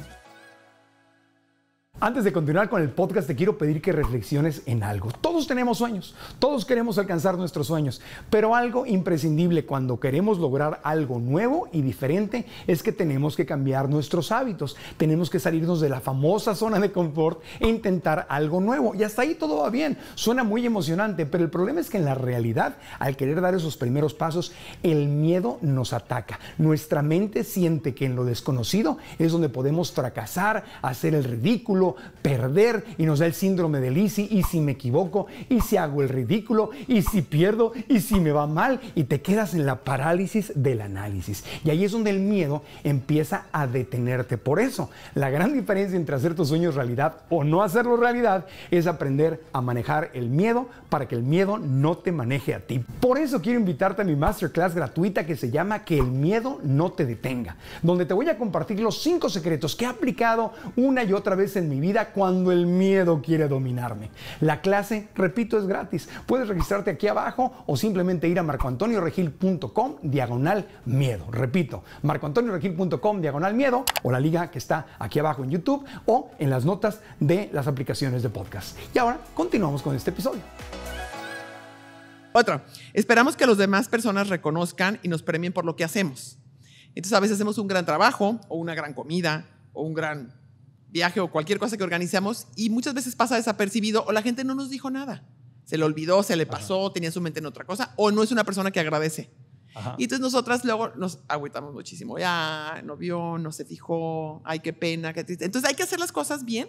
Antes de continuar con el podcast, te quiero pedir que reflexiones en algo. Todos tenemos sueños, todos queremos alcanzar nuestros sueños, pero algo imprescindible cuando queremos lograr algo nuevo y diferente es que tenemos que cambiar nuestros hábitos, tenemos que salirnos de la famosa zona de confort e intentar algo nuevo. Y hasta ahí todo va bien, suena muy emocionante, pero el problema es que en la realidad, al querer dar esos primeros pasos, el miedo nos ataca. Nuestra mente siente que en lo desconocido es donde podemos fracasar, hacer el ridículo, perder y nos da el síndrome del Lisi y si me equivoco y si hago el ridículo y si pierdo y si me va mal y te quedas en la parálisis del análisis. Y ahí es donde el miedo empieza a detenerte. Por eso, la gran diferencia entre hacer tus sueños realidad o no hacerlo realidad es aprender a manejar el miedo para que el miedo no te maneje a ti. Por eso quiero invitarte a mi masterclass gratuita que se llama Que el miedo no te detenga, donde te voy a compartir los cinco secretos que he aplicado una y otra vez en mi vida cuando el miedo quiere dominarme. La clase, repito, es gratis. Puedes registrarte aquí abajo o simplemente ir a marcoantonioregil.com diagonal miedo. Repito, marcoantonioregil.com diagonal miedo o la liga que está aquí abajo en YouTube o en las notas de las aplicaciones de podcast. Y ahora continuamos con este episodio. Otra, esperamos que las demás personas reconozcan y nos premien por lo que hacemos. Entonces a veces hacemos un gran trabajo o una gran comida o un gran viaje o cualquier cosa que organizamos y muchas veces pasa desapercibido o la gente no nos dijo nada. Se le olvidó, se le pasó, tenía su mente en otra cosa o no es una persona que agradece. Y entonces nosotras luego nos agüitamos muchísimo. Ya, no vio, no se fijó, ay, qué pena, qué triste. Entonces hay que hacer las cosas bien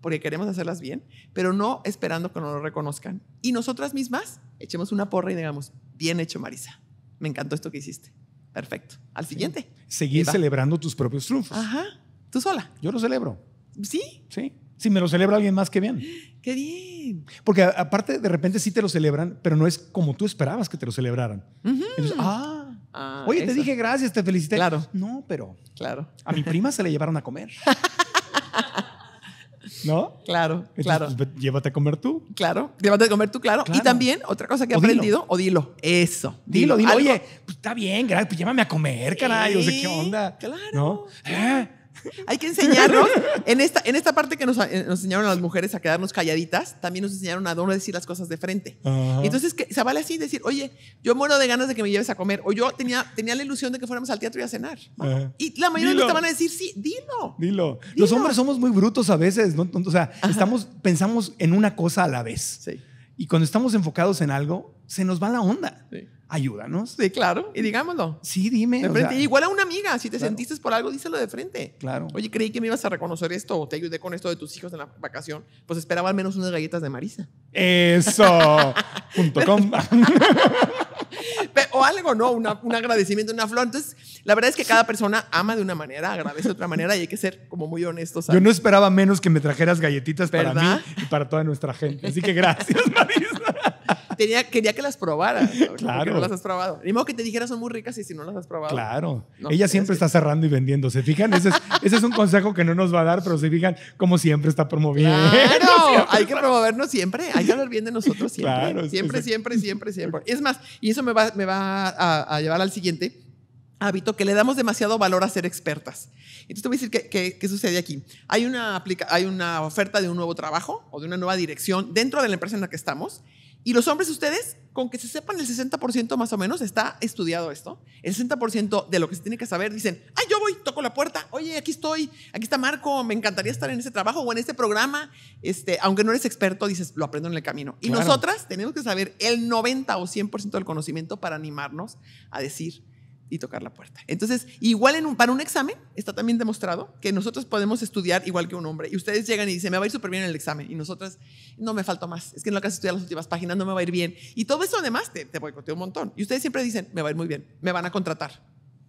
porque queremos hacerlas bien, pero no esperando que nos lo reconozcan. Y nosotras mismas echemos una porra y digamos, bien hecho, Marisa. Me encantó esto que hiciste. Perfecto. Al siguiente. Seguir celebrando tus propios triunfos. Ajá. Tú sola. Yo lo celebro. Sí. Sí. Si me lo celebra alguien más, qué bien. Qué bien. Porque aparte, de repente sí te lo celebran, pero no es como tú esperabas que te lo celebraran. Entonces, ah, ah, oye, te dije gracias, te felicité. Claro. No, pero. Claro. A mi prima se le llevaron a comer. ¿No? Claro, claro. Pues, pues, llévate a comer tú. Claro, llévate a comer tú, claro. Y también, otra cosa que he aprendido, o dilo. Eso. Dilo, dilo. Oye, pues, está bien, gracias, pues llévame a comer, caray. ¿qué onda? Claro. ¿No? ¿Eh? Hay que enseñarnos, en esta, en esta parte que eh, nos, enseñaron a las mujeres a quedarnos calladitas, también nos enseñaron a no decir las cosas de frente. Entonces, que, se vale así decir, oye, yo muero de ganas de que me lleves a comer, o yo tenía, tenía la ilusión de que fuéramos al teatro y a cenar. Y la mayoría de te van a decir, sí, dilo. Dilo. Los hombres somos muy brutos a veces, O sea, estamos, pensamos en una cosa a la vez. Y cuando estamos enfocados en algo, se nos va la onda ayúdanos. Sí, claro. Y digámoslo. Sí, dime. De frente. Igual a una amiga, si te sentiste por algo, díselo de frente. Claro. Oye, creí que me ibas a reconocer esto o te ayudé con esto de tus hijos en la vacación. Pues esperaba al menos unas galletas de Marisa. Eso. Punto o algo, ¿no? un agradecimiento, una flor. Entonces, la verdad es que cada persona ama de una manera, agradece de otra manera y hay que ser como muy honestos. Yo no esperaba menos que me trajeras galletitas para mí y para toda nuestra gente. Así que gracias, Marisa. quería que las probara ¿no? no las has probado. Ni modo que te dijera son muy ricas y si no las has probado. Claro. Ella siempre está cerrando y vendiendo. ¿Se fijan? Ese es, un consejo que no nos va a dar, pero se fijan como siempre está promoviendo. Claro. hay que promovernos siempre. Hay que hablar bien de nosotros siempre. siempre, siempre, siempre, siempre. Es más, y eso me va, a, llevar al siguiente hábito que le damos demasiado valor a ser expertas. Entonces te voy a decir qué, qué, sucede aquí. Hay una, hay una oferta de un nuevo trabajo o de una nueva dirección dentro de la empresa en la que estamos y los hombres, ustedes, con que se sepan el 60% más o menos, está estudiado esto. El 60% de lo que se tiene que saber dicen, ay, yo voy, toco la puerta, oye, aquí estoy, aquí está Marco, me encantaría estar en ese trabajo o en este programa. Este, aunque no eres experto, dices, lo aprendo en el camino. Y nosotras tenemos que saber el 90 o 100% del conocimiento para animarnos a decir, y tocar la puerta. Entonces, igual para un examen, está también demostrado que nosotros podemos estudiar igual que un hombre. Y ustedes llegan y dicen, me va a ir súper bien en el examen. Y nosotras, no me falta más. Es que no alcanzo a estudiar las últimas páginas, no me va a ir bien. Y todo eso además te, te boicotea un montón. Y ustedes siempre dicen, me va a ir muy bien, me van a contratar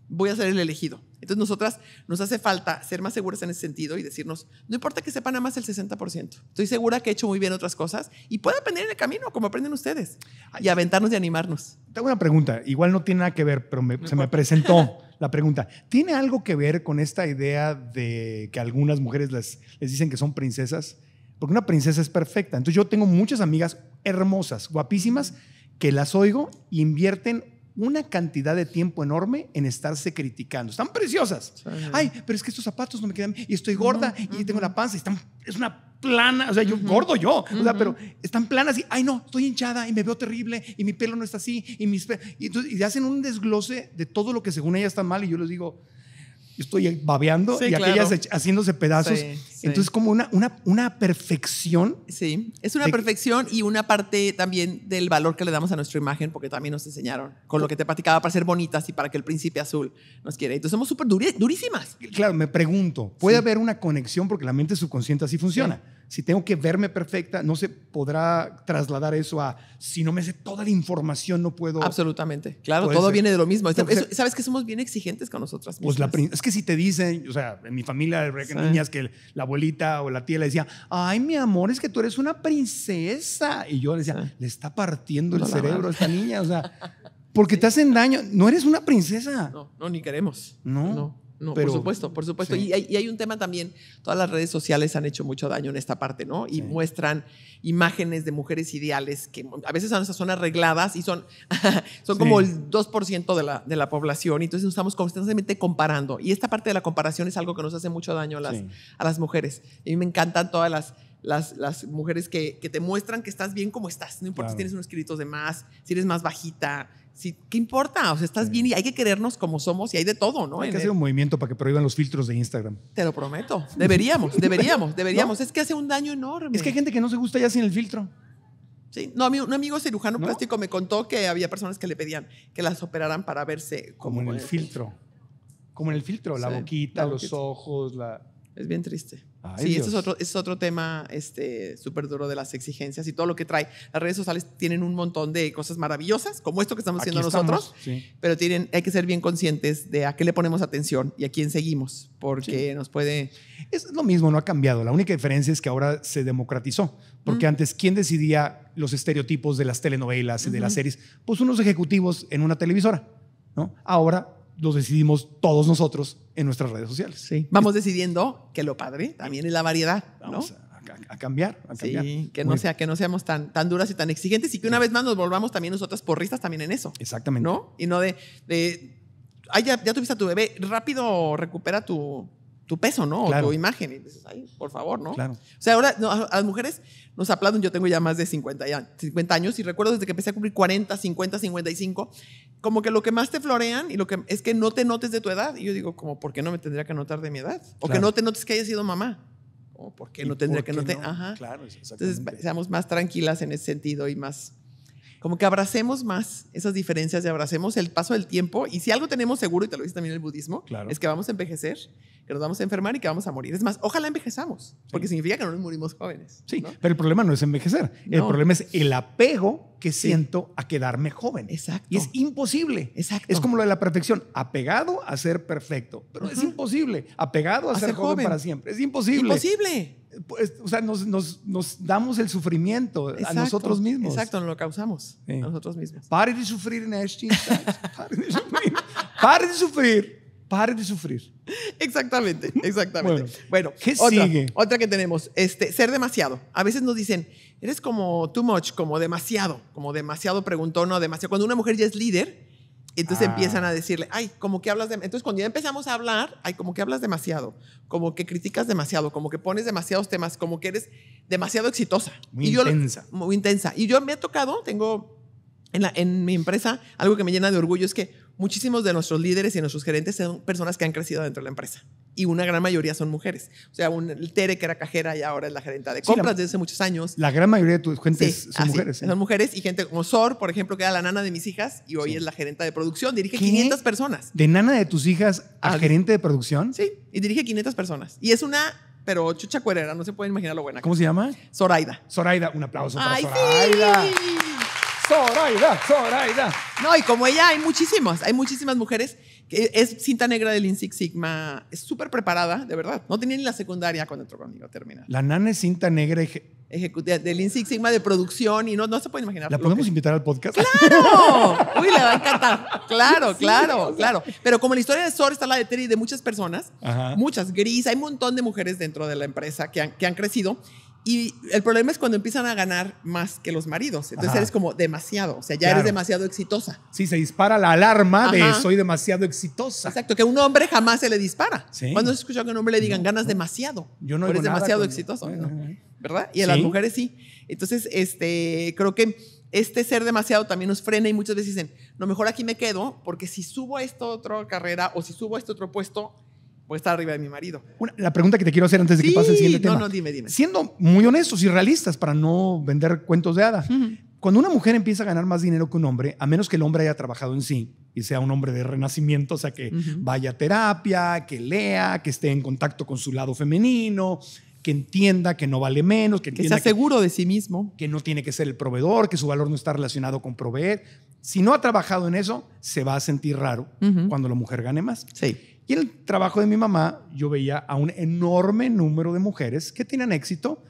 voy a ser el elegido. Entonces, nosotras nos hace falta ser más seguras en ese sentido y decirnos, no importa que sepan nada más el 60%, estoy segura que he hecho muy bien otras cosas y puedo aprender en el camino, como aprenden ustedes, y aventarnos y animarnos. Tengo una pregunta, igual no tiene nada que ver, pero se me presentó la pregunta. ¿Tiene algo que ver con esta idea de que algunas mujeres les, dicen que son princesas? Porque una princesa es perfecta. Entonces, yo tengo muchas amigas hermosas, guapísimas, que las oigo y e invierten una cantidad de tiempo enorme en estarse criticando. Están preciosas. Ay, pero es que estos zapatos no me quedan. Y estoy gorda y tengo la panza. están, es una plana. O sea, yo gordo yo. O sea, pero están planas y, ay, no, estoy hinchada y me veo terrible y mi pelo no está así. Y, mis y hacen un desglose de todo lo que según ella está mal. Y yo les digo, yo estoy babeando y aquellas haciéndose pedazos. Entonces, como una, una, una, perfección. Sí, es una perfección y una parte también del valor que le damos a nuestra imagen, porque también nos enseñaron con lo que te platicaba para ser bonitas y para que el príncipe azul nos quiera. Entonces, somos súper durísimas. Claro, me pregunto, ¿puede haber una conexión? Porque la mente subconsciente así funciona si tengo que verme perfecta, no se podrá trasladar eso a si no me sé toda la información, no puedo. Absolutamente. Claro, todo viene de lo mismo. sabes que somos bien exigentes con nosotras mismas. Pues la, es que si te dicen, o sea, en mi familia de niñas que la abuelita o la tía le decía, ay, mi amor, es que tú eres una princesa. Y yo le decía, le está partiendo el cerebro a esta niña, o sea, porque te hacen daño. No eres una princesa. No, no, ni queremos. No. no. No, por supuesto, por supuesto. Y, hay, hay, un tema también, todas las redes sociales han hecho mucho daño en esta parte, ¿no? Y muestran imágenes de mujeres ideales que a veces son arregladas y son, son como el 2% de la, de la población. Y entonces nos estamos constantemente comparando. Y esta parte de la comparación es algo que nos hace mucho daño a las, a las mujeres. A mí me encantan todas las las, mujeres que, te muestran que estás bien como estás. No importa si tienes unos kilitos de más, si eres más bajita, ¿qué importa? O sea, estás bien y hay que querernos como somos y hay de todo, ¿no? Hay que hacer un movimiento para que prohíban los filtros de Instagram. Te lo prometo. Deberíamos, deberíamos, deberíamos. Es que hace un daño enorme. Es que hay gente que no se gusta ya sin el filtro. Sí, no, un amigo cirujano plástico me contó que había personas que le pedían que las operaran para verse como, en el, filtro. Como en el filtro, la, boquita, la boquita, los ojos, la... Es bien triste sí, ese es, otro, es otro tema súper este, duro de las exigencias y todo lo que trae. Las redes sociales tienen un montón de cosas maravillosas, como esto que estamos haciendo nosotros, pero tienen, hay que ser bien conscientes de a qué le ponemos atención y a quién seguimos, porque nos puede... Es lo mismo, no ha cambiado. La única diferencia es que ahora se democratizó, porque antes, ¿quién decidía los estereotipos de las telenovelas y de las series? Pues unos ejecutivos en una televisora, ¿no? Ahora los decidimos todos nosotros en nuestras redes sociales. Sí. Vamos decidiendo que lo padre también es la variedad. ¿no? a, cambiar, a cambiar. Sí, que no, sea, que no seamos tan, tan duras y tan exigentes y que una vez más nos volvamos también nosotras porristas también en eso. Exactamente. ¿No? Y no de, de ay, ya, tuviste a tu bebé, rápido recupera tu, tu peso, ¿no? Claro. O tu imagen. Y dices, ay, por favor, ¿no? Claro. O sea, ahora a las mujeres nos aplauden. Yo tengo ya más de 50, 50 años y recuerdo desde que empecé a cumplir 40, 50, 55, como que lo que más te florean y lo que es que no te notes de tu edad. Y yo digo, como, ¿por qué no me tendría que notar de mi edad? O que no te notes que haya sido mamá. ¿O ¿Por no tendría que notar? Entonces, seamos más tranquilas en ese sentido y más como que abracemos más esas diferencias y abracemos el paso del tiempo. Y si algo tenemos seguro, y te lo dice también el budismo, claro. es que vamos a envejecer que nos vamos a enfermar y que vamos a morir. Es más, ojalá envejezamos, porque significa que no nos morimos jóvenes. Sí, pero el problema no es envejecer, el problema es el apego que siento a quedarme joven. Exacto. Y es imposible. Exacto. Es como lo de la perfección, apegado a ser perfecto, pero es imposible, apegado a, ser, joven, para siempre, es imposible. Imposible. Pues, o sea, nos, damos el sufrimiento a nosotros mismos. Exacto, nos lo causamos a nosotros mismos. Pare de sufrir en este de sufrir. Pare de sufrir pare de sufrir. Exactamente, exactamente. bueno, ¿qué otra, sigue? Otra que tenemos, este, ser demasiado. A veces nos dicen, eres como too much, como demasiado, como demasiado preguntó, no demasiado. Cuando una mujer ya es líder, entonces ah. empiezan a decirle, ay, como que hablas de... Entonces cuando ya empezamos a hablar, ay, como que hablas demasiado, como que criticas demasiado, como que pones demasiados temas, como que eres demasiado exitosa. Muy intensa. muy intensa. Y yo me he tocado, tengo en, la, en mi empresa algo que me llena de orgullo, es que muchísimos de nuestros líderes y nuestros gerentes son personas que han crecido dentro de la empresa. Y una gran mayoría son mujeres. O sea, un, el Tere, que era cajera y ahora es la gerente de compras desde hace muchos años. La gran mayoría de tus gentes son mujeres. ¿eh? Son mujeres y gente como Sor, por ejemplo, que era la nana de mis hijas y hoy es la gerente de producción. Dirige 500 personas. ¿De nana de tus hijas a ah, gerente de producción? Sí, y dirige 500 personas. Y es una pero chucha cuerera, no se puede imaginar lo buena. ¿Cómo se llama? Zoraida. Zoraida, un aplauso para Ay, Sí. Zoraida, Zoraida. No, y como ella hay muchísimas, hay muchísimas mujeres que es cinta negra del Six Sigma, es súper preparada, de verdad. No tenía ni la secundaria cuando entró conmigo a terminar. La nana es cinta negra ejecutiva del Sigma de producción y no, no se puede imaginar. ¿La podemos invitar al podcast? ¡Claro! Uy, le va a encantar. Claro, claro, claro. Pero como la historia de Sor está la de Terry de muchas personas, muchas, Gris, hay un montón de mujeres dentro de la empresa que que han crecido y el problema es cuando empiezan a ganar más que los maridos. Entonces eres como demasiado, o sea, ya eres demasiado exitosa. Sí, se dispara la alarma de soy demasiado exitosa. Exacto, que a un hombre jamás se le dispara. Cuando se escucha que a un hombre le digan ganas demasiado, yo no eres demasiado exitoso, ¿verdad? Y a las mujeres sí. Entonces, este, creo que este ser demasiado también nos frena y muchas veces dicen, no, mejor aquí me quedo porque si subo a esta otra carrera o si subo a este otro puesto, voy a arriba de mi marido. la pregunta que te quiero hacer antes de que pase el siguiente tema. No, no, dime, dime. Siendo muy honestos y realistas para no vender cuentos de hadas, Cuando una mujer empieza a ganar más dinero que un hombre, a menos que el hombre haya trabajado en sí y sea un hombre de renacimiento, o sea, que vaya a terapia, que lea, que esté en contacto con su lado femenino, que entienda que no vale menos, que, que sea seguro de sí mismo, que no tiene que ser el proveedor, que su valor no está relacionado con proveer. Si no ha trabajado en eso, se va a sentir raro cuando la mujer gane más. Sí. Y el trabajo de mi mamá, yo veía a un enorme número de mujeres que tenían éxito.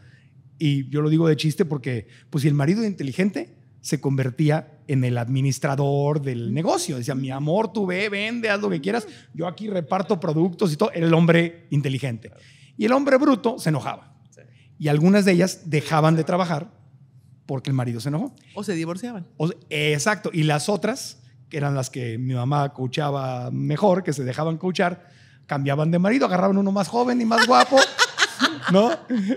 Y yo lo digo de chiste porque, pues, si el marido inteligente, se convertía en el administrador del negocio. Decía, mi amor, tú ve, vende, haz lo que quieras. Yo aquí reparto productos y todo. Era el hombre inteligente. Y el hombre bruto se enojaba. Y algunas de ellas dejaban de trabajar porque el marido se enojó. O se divorciaban. exacto. Y las otras que eran las que mi mamá coachaba mejor, que se dejaban coachar, cambiaban de marido, agarraban uno más joven y más guapo. ¿no?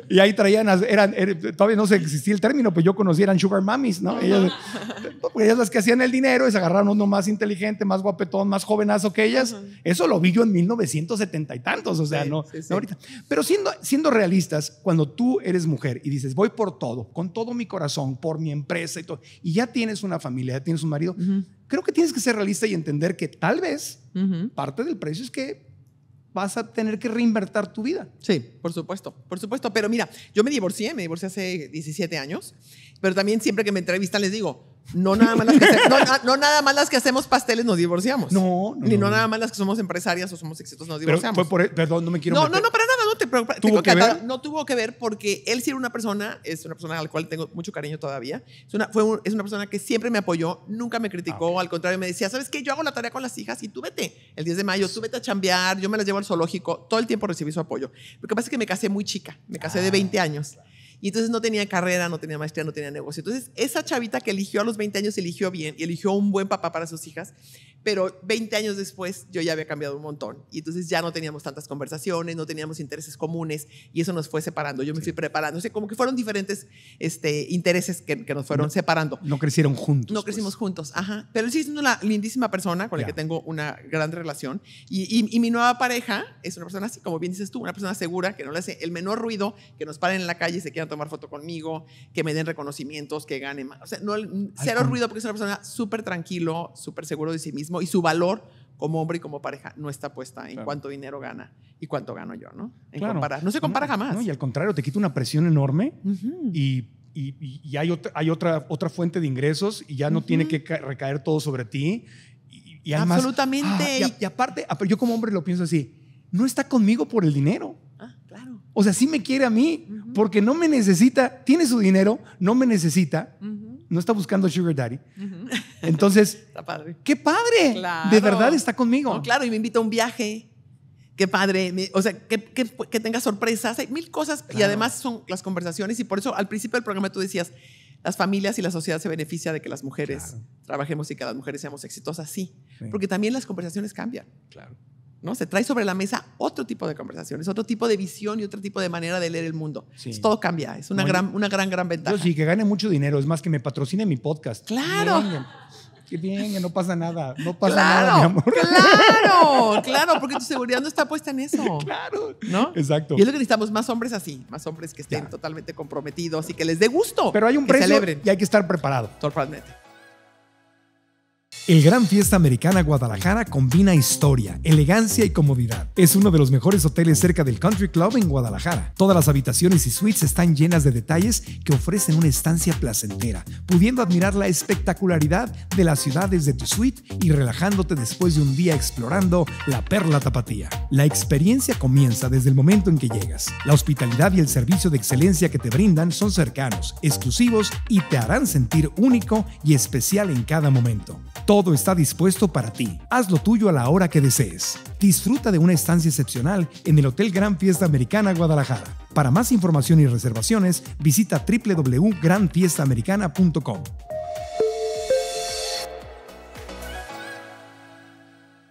Y ahí traían, eran, er, todavía no se existía el término, pero pues yo conocí, eran sugar mummies, ¿no? Ellas, las que hacían el dinero y se agarraron uno más inteligente, más guapetón, más jovenazo que ellas. Eso lo vi yo en 1970 y tantos, o sea, no, ahorita. Pero siendo, siendo realistas, cuando tú eres mujer y dices, voy por todo, con todo mi corazón, por mi empresa y todo, y ya tienes una familia, ya tienes un marido, creo que tienes que ser realista y entender que tal vez parte del precio es que vas a tener que reinvertir tu vida. Sí, por supuesto, por supuesto. Pero mira, yo me divorcié, me divorcié hace 17 años, pero también siempre que me entrevistan les digo, no nada, más las que hacemos pasteles nos divorciamos. No, no Ni no, nada más las que somos empresarias o somos exitosos nos divorciamos. Pero, perdón, no me quiero. No, no, no, para nada, no te preocupes. ¿Tuvo que ver? No tuvo que ver porque él sí era una persona, es una persona al cual tengo mucho cariño todavía. Es una, fue es una persona que siempre me apoyó, nunca me criticó, al contrario, me decía, ¿sabes qué? Yo hago la tarea con las hijas y tú vete. El 10 de mayo, tú vete a chambear, yo me las llevo al zoológico. Todo el tiempo recibí su apoyo. Lo que pasa es que me casé muy chica, me casé de 20 ah, años. Y entonces no tenía carrera, no tenía maestría, no tenía negocio. Entonces, esa chavita que eligió a los 20 años eligió bien y eligió un buen papá para sus hijas, pero 20 años después yo ya había cambiado un montón y entonces ya no teníamos tantas conversaciones, no teníamos intereses comunes y eso nos fue separando. Yo me fui preparando, o sea, como que fueron diferentes este, intereses que, nos fueron separando. No crecieron juntos. No pues. crecimos juntos, ajá. Pero sí es una lindísima persona con la que tengo una gran relación y, mi nueva pareja es una persona así, como bien dices tú, una persona segura que no le hace el menor ruido, que nos paren en la calle y se quieran tomar foto conmigo, que me den reconocimientos, que gane más. O sea, no, cero ruido porque es una persona súper tranquilo, súper seguro de sí misma y su valor como hombre y como pareja no está puesta en cuánto dinero gana y cuánto gano yo, ¿no? En comparar. No se compara jamás. y al contrario, te quita una presión enorme y, hay, otra, hay otra, otra fuente de ingresos y ya no tiene que recaer todo sobre ti. Y, además, Absolutamente. Ah, y, aparte, yo como hombre lo pienso así, no está conmigo por el dinero. Ah, o sea, sí me quiere a mí, porque no me necesita, tiene su dinero, no me necesita, no está buscando sugar daddy. Entonces, qué padre. De verdad está conmigo. claro, y me invita a un viaje. Qué padre. O sea, que, tenga sorpresas. Hay mil cosas. Y además son las conversaciones. Y por eso al principio del programa tú decías, las familias y la sociedad se beneficia de que las mujeres trabajemos y que las mujeres seamos exitosas. sí, porque también las conversaciones cambian. Claro. ¿no? Se trae sobre la mesa otro tipo de conversaciones, otro tipo de visión y otro tipo de manera de leer el mundo. todo cambia, es una gran, una gran, gran ventaja. Yo sí, que gane mucho dinero, es más que me patrocine mi podcast. Claro. Qué bien, que no pasa nada, no pasa nada, mi amor. Claro, claro, porque tu seguridad no está puesta en eso. Claro, ¿no? Exacto. Y es lo que necesitamos, más hombres así, más hombres que estén totalmente comprometidos y que les dé gusto. Pero hay un precio y hay que estar preparado. Totalmente. El Gran Fiesta Americana Guadalajara combina historia, elegancia y comodidad. Es uno de los mejores hoteles cerca del Country Club en Guadalajara. Todas las habitaciones y suites están llenas de detalles que ofrecen una estancia placentera, pudiendo admirar la espectacularidad de las ciudades de tu suite y relajándote después de un día explorando la perla tapatía. La experiencia comienza desde el momento en que llegas. La hospitalidad y el servicio de excelencia que te brindan son cercanos, exclusivos y te harán sentir único y especial en cada momento. Todo está dispuesto para ti. Haz lo tuyo a la hora que desees. Disfruta de una estancia excepcional en el Hotel Gran Fiesta Americana Guadalajara. Para más información y reservaciones, visita www.granfiestaamericana.com.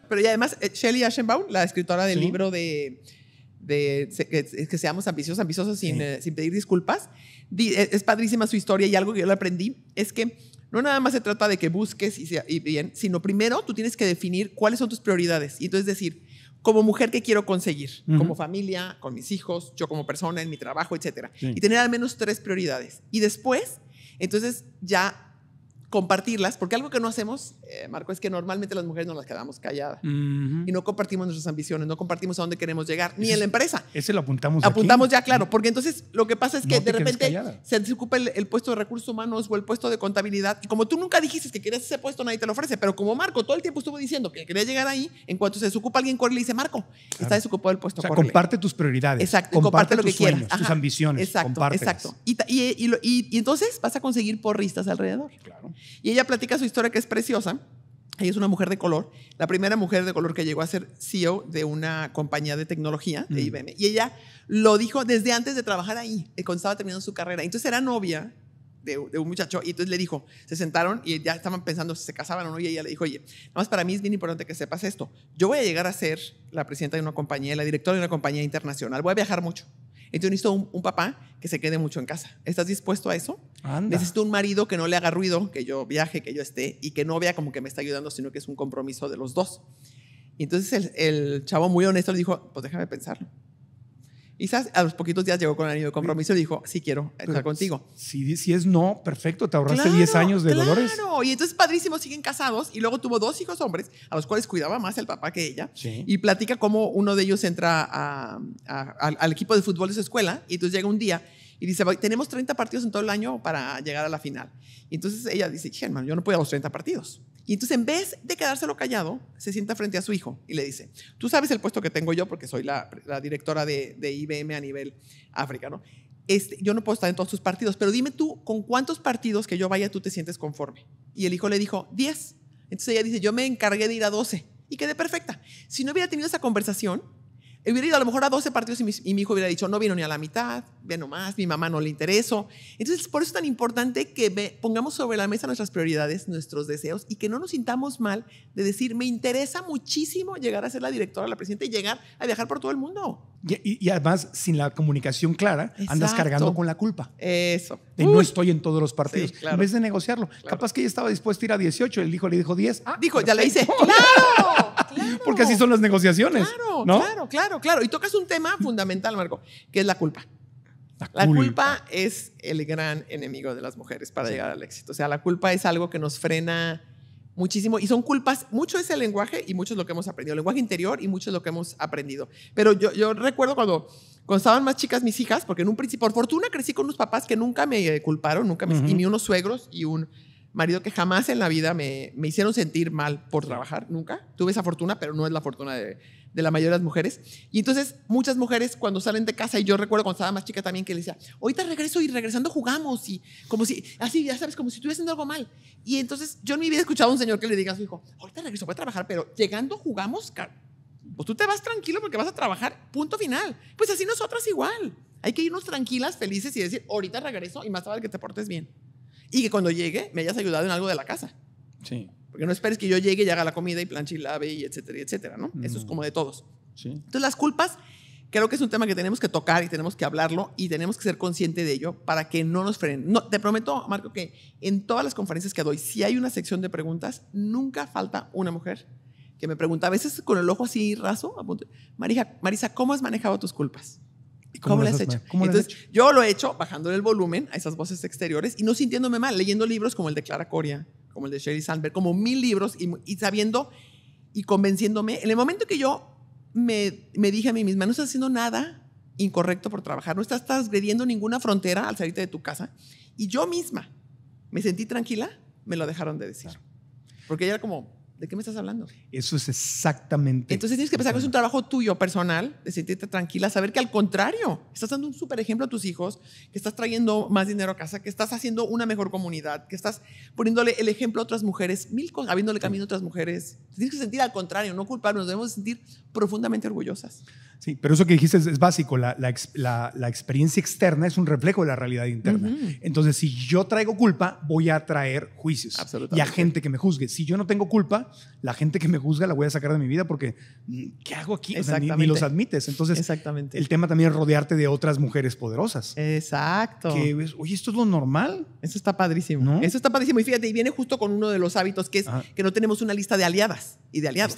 Pero y además, eh, Shelley Ashenbaum, la escritora del libro de, que, seamos ambiciosos, ambiciosos sin, eh, pedir disculpas, es, eh, es padrísima su historia y algo que yo le aprendí es que no nada más se trata de que busques y, bien, sino primero tú tienes que definir cuáles son tus prioridades. Y entonces decir, como mujer, ¿qué quiero conseguir? Como familia, con mis hijos, yo como persona, en mi trabajo, etc. Y tener al menos tres prioridades. Y después, entonces ya compartirlas, porque algo que no hacemos eh, Marco, es que normalmente las mujeres nos las quedamos calladas y no compartimos nuestras ambiciones, no compartimos a dónde queremos llegar, ni en la empresa. Ese lo apuntamos. Apuntamos ya, claro, porque entonces lo que pasa es que de repente se desocupa el, puesto de recursos humanos o el puesto de contabilidad. Y como tú nunca dijiste que querías ese puesto, nadie te lo ofrece, pero como Marco todo el tiempo estuvo diciendo que quería llegar ahí, en cuanto se desocupa alguien, corre y dice, Marco, estás está desocupado el puesto. O sea, comparte tus prioridades. Exacto, comparte, lo tus que sueños, quieras. Tus ambiciones. Exacto, exacto. Y, entonces vas a conseguir porristas alrededor. Claro. Y ella platica su historia que es preciosa ella es una mujer de color, la primera mujer de color que llegó a ser CEO de una compañía de tecnología de IBM. Mm. Y ella lo dijo desde antes de trabajar ahí, eh, cuando estaba terminando su carrera. Entonces era novia de, de, un muchacho y entonces le dijo, se sentaron y ya estaban pensando si se casaban o no. Y ella le dijo, oye, nada más para mí es bien importante que sepas esto. Yo voy a llegar a ser la presidenta de una compañía, la directora de una compañía internacional. Voy a viajar mucho. Entonces necesito un, un papá que se quede mucho en casa. ¿Estás dispuesto a eso? Anda. Necesito un marido que no le haga ruido, que yo viaje, que yo esté y que no vea como que me está ayudando, sino que es un compromiso de los dos. Y entonces el, el chavo muy honesto le dijo, pues déjame pensarlo. Quizás a los poquitos días llegó con el anillo de compromiso y dijo, sí quiero estar contigo. Si, si es no, perfecto, te ahorraste 10 años de dolores. Claro, y entonces padrísimo, siguen casados y luego tuvo dos hijos hombres, a los cuales cuidaba más el papá que ella. Y platica cómo uno de ellos entra al, equipo de fútbol de su escuela y entonces llega un día y dice, tenemos 30 partidos en todo el año para llegar a la final. Y entonces ella dice, hermano, yo no puedo a los 30 partidos. Y entonces en vez de quedárselo callado, se sienta frente a su hijo y le dice, tú sabes el puesto que tengo yo porque soy la, directora de, IBM a nivel África, ¿no? Este, yo no puedo estar en todos tus partidos, pero dime tú, ¿con cuántos partidos que yo vaya tú te sientes conforme? Y el hijo le dijo, 10. Entonces ella dice, yo me encargué de ir a 12 y quedé perfecta. Si no hubiera tenido esa conversación, Hubiera ido a lo mejor a 12 partidos y mi, hijo hubiera dicho, no vino ni a la mitad, ve nomás, mi mamá no le interesó. Entonces, por eso es tan importante que pongamos sobre la mesa nuestras prioridades, nuestros deseos y que no nos sintamos mal de decir, me interesa muchísimo llegar a ser la directora, la presidenta y llegar a viajar por todo el mundo. Y, además, sin la comunicación clara, andas cargando con la culpa. Eso. De no estoy en todos los partidos. En vez de negociarlo, capaz que ella estaba dispuesta a ir a 18, el hijo le dijo 10. Ah, dijo, ya le hice. ¡Claro! porque así son las negociaciones. Claro, claro, claro, claro. Y tocas un tema fundamental, Marco, que es la culpa. La culpa. es el gran enemigo de las mujeres para llegar al éxito. O sea, la culpa es algo que nos frena muchísimo y son culpas, mucho es el lenguaje y mucho es lo que hemos aprendido, el lenguaje interior y mucho es lo que hemos aprendido. Pero yo, yo recuerdo cuando, cuando estaban más chicas mis hijas, porque en un principio, por fortuna crecí con unos papás que nunca me culparon, nunca me, y ni unos suegros y un marido que jamás en la vida me, hicieron sentir mal por trabajar, nunca. Tuve esa fortuna, pero no es la fortuna de, de, la mayoría de las mujeres. Y entonces muchas mujeres cuando salen de casa, y yo recuerdo cuando estaba más chica también que le decía, ahorita regreso y regresando jugamos, y como si, así, ya sabes, como si estuviera haciendo algo mal. Y entonces yo en mi vida he escuchado a un señor que le diga a su hijo, ahorita regreso, voy a trabajar, pero llegando jugamos, pues tú te vas tranquilo porque vas a trabajar, punto final. Pues así nosotras igual. Hay que irnos tranquilas, felices y decir, ahorita regreso y más tarde que te portes bien. Y que cuando llegue me hayas ayudado en algo de la casa. Porque no esperes que yo llegue y haga la comida y planche y lave y etcétera, etcétera, ¿no? Eso es mm. como de todos. Entonces las culpas creo que es un tema que tenemos que tocar y tenemos que hablarlo y tenemos que ser consciente de ello para que no nos frenen. No, te prometo, Marco, que en todas las conferencias que doy, si hay una sección de preguntas, nunca falta una mujer que me pregunta, a veces con el ojo así raso, Marisa, Marisa, ¿cómo has manejado tus culpas? cómo, lo has hecho? Entonces, yo lo he hecho bajando el volumen a esas voces exteriores y no sintiéndome mal, leyendo libros como el de Clara Coria, como el de Sherry Sandberg, como mil libros y, sabiendo y convenciéndome. En el momento que yo me, dije a mí misma, no estás haciendo nada incorrecto por trabajar, no estás transgrediendo ninguna frontera al salirte de tu casa. Y yo misma me sentí tranquila, me lo dejaron de decir. Porque ella era como, ¿De qué me estás hablando? Eso es exactamente. Entonces tienes que pensar que es un trabajo tuyo, personal, de sentirte tranquila, saber que al contrario, estás dando un súper ejemplo a tus hijos, que estás trayendo más dinero a casa, que estás haciendo una mejor comunidad, que estás poniéndole el ejemplo a otras mujeres, mil habiéndole camino a otras mujeres. Tienes que sentir al contrario, no culparnos, debemos sentir profundamente orgullosas. Sí, pero eso que dijiste es, básico. La, experiencia externa es un reflejo de la realidad interna. Entonces, si yo traigo culpa, voy a traer juicios y a gente que me juzgue. Si yo no tengo culpa, la gente que me juzga la voy a sacar de mi vida porque, mm, ¿qué hago aquí? ni, los admites. Entonces, el tema también es rodearte de otras mujeres poderosas. Exacto. Que, oye, esto es lo normal. Eso está padrísimo. Eso está padrísimo. Y fíjate, y viene justo con uno de los hábitos que es que no tenemos una lista de aliadas y de aliados.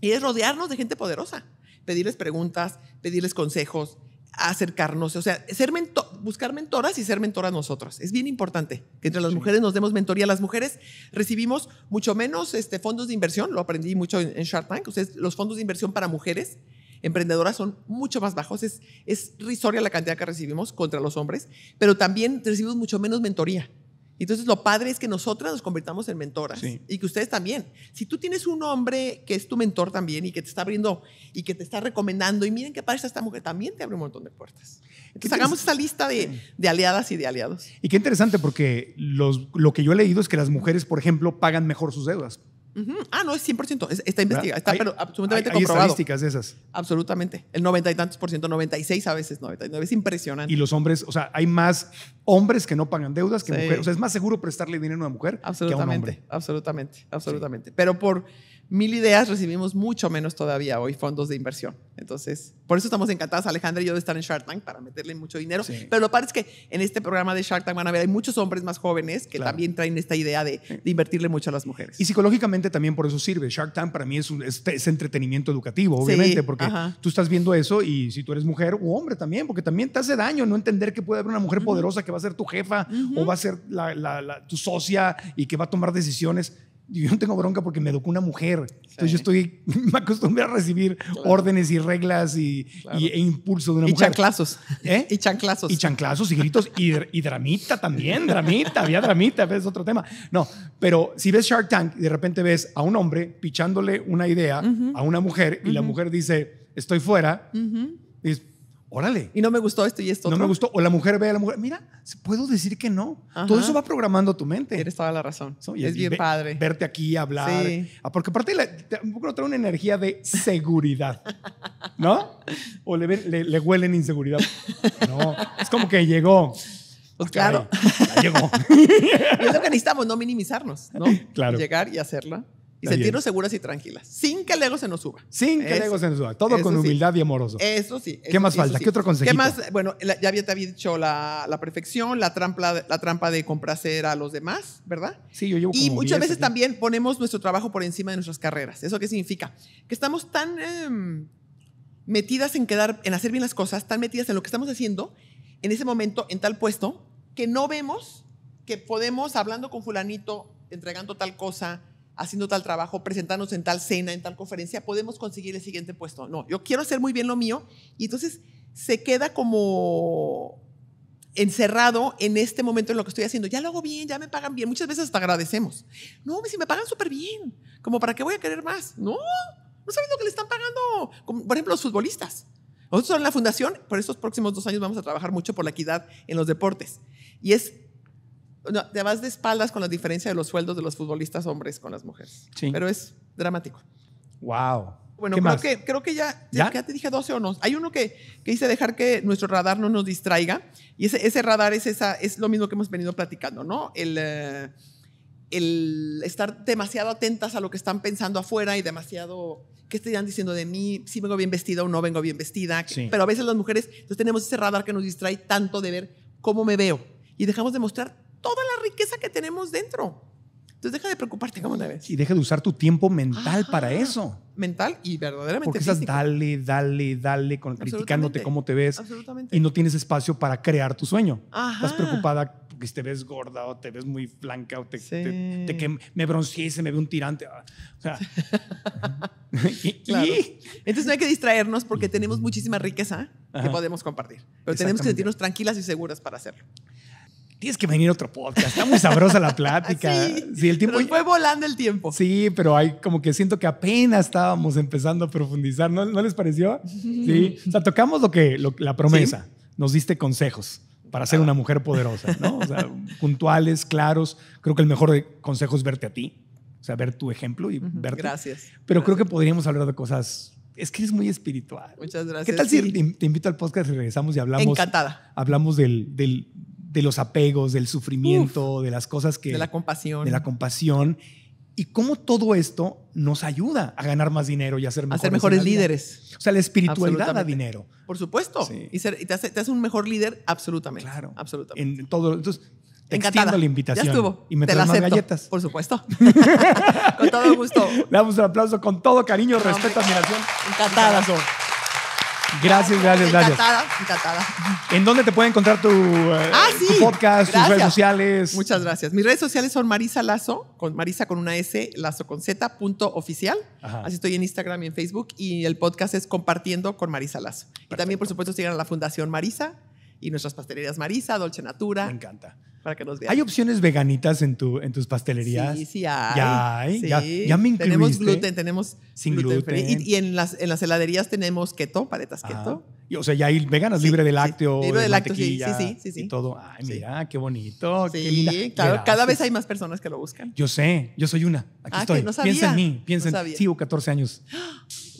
Y es rodearnos de gente poderosa pedirles preguntas, pedirles consejos, acercarnos, o sea, ser buscar mentoras y ser mentoras nosotros. Es bien importante que entre las mujeres nos demos mentoría. Las mujeres recibimos mucho menos este, fondos de inversión, lo aprendí mucho en, Shark Tank, los fondos de inversión para mujeres emprendedoras son mucho más bajos, es, es risoria la cantidad que recibimos contra los hombres, pero también recibimos mucho menos mentoría. Entonces, lo padre es que nosotras nos convirtamos en mentoras y que ustedes también. Si tú tienes un hombre que es tu mentor también y que te está abriendo y que te está recomendando, y miren qué padre está esta mujer, también te abre un montón de puertas. Entonces, hagamos esta lista de, aliadas y de aliados. Y qué interesante, porque los, lo que yo he leído es que las mujeres, por ejemplo, pagan mejor sus deudas Ah, no, es 100%. está investigado, está absolutamente hay comprobado. estadísticas esas. Absolutamente. El noventa y tantos por ciento, 96 a veces, 99. Es impresionante. Y los hombres, o sea, hay más hombres que no pagan deudas que mujeres. O sea, es más seguro prestarle dinero a una mujer absolutamente, que a un hombre. Absolutamente, absolutamente. Pero por mil ideas, recibimos mucho menos todavía hoy fondos de inversión. Entonces, por eso estamos encantados, Alejandra y yo, de estar en Shark Tank para meterle mucho dinero. Pero lo padre es que en este programa de Shark Tank van a ver, hay muchos hombres más jóvenes que también traen esta idea de, invertirle mucho a las mujeres. Y psicológicamente también por eso sirve. Shark Tank para mí es, un, entretenimiento educativo, obviamente, porque tú estás viendo eso y si tú eres mujer o hombre también, porque también te hace daño no entender que puede haber una mujer poderosa que va a ser tu jefa o va a ser tu socia y que va a tomar decisiones yo no tengo bronca porque me educó una mujer. Entonces yo estoy, me acostumbré a recibir órdenes y reglas y, e impulso de una mujer. y Chanclazos. ¿Eh? Y chanclazos. Y chanclazos y gritos y, y dramita también, dramita, había dramita, es otro tema. No, pero si ves Shark Tank y de repente ves a un hombre pichándole una idea a una mujer y la mujer dice, estoy fuera, Dices, órale. Y no me gustó esto y esto. No me gustó. O la mujer ve a la mujer, mira, puedo decir que no. Todo eso va programando tu mente. Eres toda la razón. es, bien padre. Verte aquí, hablar. Sí. Ah, porque aparte tampoco trae una energía de seguridad, ¿no? O le, huelen inseguridad. No, es como que llegó. Pues ah, claro. llegó. y es lo que necesitamos, no minimizarnos, ¿no? Claro. Llegar y hacerla y sentirnos seguras y tranquilas, sin que el ego se nos suba. Sin que el ego se nos suba, todo con humildad y amoroso. Eso sí. ¿Qué más falta? ¿Qué otro consejo? Bueno, ya te había dicho la, perfección, la trampa, la trampa de complacer a los demás, ¿verdad? Sí, yo llevo Y muchas veces también ponemos nuestro trabajo por encima de nuestras carreras. ¿Eso qué significa? Que estamos tan em, metidas en quedar, en hacer bien las cosas, tan metidas en lo que estamos haciendo, en ese momento, en tal puesto, que no vemos que podemos, hablando con fulanito, entregando tal cosa, haciendo tal trabajo, presentarnos en tal cena, en tal conferencia, podemos conseguir el siguiente puesto. No, yo quiero hacer muy bien lo mío y entonces se queda como encerrado en este momento en lo que estoy haciendo. Ya lo hago bien, ya me pagan bien. Muchas veces hasta agradecemos. No, si me pagan súper bien, como para qué voy a querer más. No, no saben lo que le están pagando. por ejemplo, los futbolistas. Nosotros en la fundación, por estos próximos dos años vamos a trabajar mucho por la equidad en los deportes. Y es te vas de espaldas con la diferencia de los sueldos de los futbolistas hombres con las mujeres. Pero es dramático. Wow. Bueno, creo que, creo que ya, ya, te dije 12 o no. Hay uno que, que dice dejar que nuestro radar no nos distraiga. Y ese, ese radar es, esa, es lo mismo que hemos venido platicando, ¿no? El, eh, el estar demasiado atentas a lo que están pensando afuera y demasiado qué estarían diciendo de mí, si vengo bien vestida o no vengo bien vestida. Pero a veces las mujeres entonces tenemos ese radar que nos distrae tanto de ver cómo me veo y dejamos de mostrar toda la riqueza que tenemos dentro. Entonces deja de preocuparte, ¿cómo la ves? Y deja de usar tu tiempo mental para eso. Mental y verdaderamente. Porque estás dale, dale, dale, con, criticándote cómo te ves. Y no tienes espacio para crear tu sueño. Estás preocupada porque te ves gorda o te ves muy flanca o te, que me bronceé se me ve un tirante. Ah, o sea. y, Entonces no hay que distraernos porque tenemos muchísima riqueza que podemos compartir. Pero tenemos que sentirnos tranquilas y seguras para hacerlo. Tienes que venir a otro podcast. Está muy sabrosa la plática. sí, sí, el tiempo. fue volando el tiempo. Sí, pero hay como que siento que apenas estábamos empezando a profundizar. ¿No, les pareció? Sí. O sea, tocamos lo que, la promesa. Nos diste consejos para ser una mujer poderosa, ¿no? O sea, puntuales, claros. Creo que el mejor consejo es verte a ti. O sea, ver tu ejemplo y verte. Gracias. Pero creo que podríamos hablar de cosas es que eres muy espiritual. Muchas gracias. ¿Qué tal si te, invito al podcast y regresamos y hablamos? Encantada. Hablamos del, del, de los apegos, del sufrimiento, de las cosas que... De la compasión. De la compasión. Y cómo todo esto nos ayuda a ganar más dinero y a ser mejores, líderes. O sea, la espiritualidad da dinero. Por supuesto. Y, te, hace, un mejor líder, absolutamente. Claro. Absolutamente. En todo, entonces, te extiendo la invitación. Ya estuvo. Y me más galletas. Por supuesto. con todo gusto. Le damos un aplauso con todo cariño, respeto, admiración. Encantada. Gracias, gracias, gracias. Encantada, encantada. ¿En dónde te puede encontrar tu, eh, ah, podcast, tus redes sociales? Muchas gracias. Mis redes sociales son Marisa Lazo, con Marisa con una S, Lazo con Z, punto oficial. Así estoy en Instagram y en Facebook. Y el podcast es Compartiendo con Marisa Lazo. Y también, por supuesto, sigan a la Fundación Marisa y nuestras pastelerías Marisa, Dolce Natura. Me encanta para que nos vean. ¿Hay opciones veganitas en, tu, en tus pastelerías? Sí, sí hay. Ya hay, ya, me incluiste. Tenemos gluten, tenemos Sin gluten. Y, en, las, en las heladerías tenemos keto, paletas ah. keto. Y, o sea, ya hay veganas, libre de lácteo, libre de, sí, sí, sí, sí, Y todo. Ay, mira, qué bonito, qué claro, cada vez hay más personas que lo buscan. Yo sé, yo soy una. Aquí ah, estoy. no sabía. Piensa en mí, piensa en en... Sí, 14 años.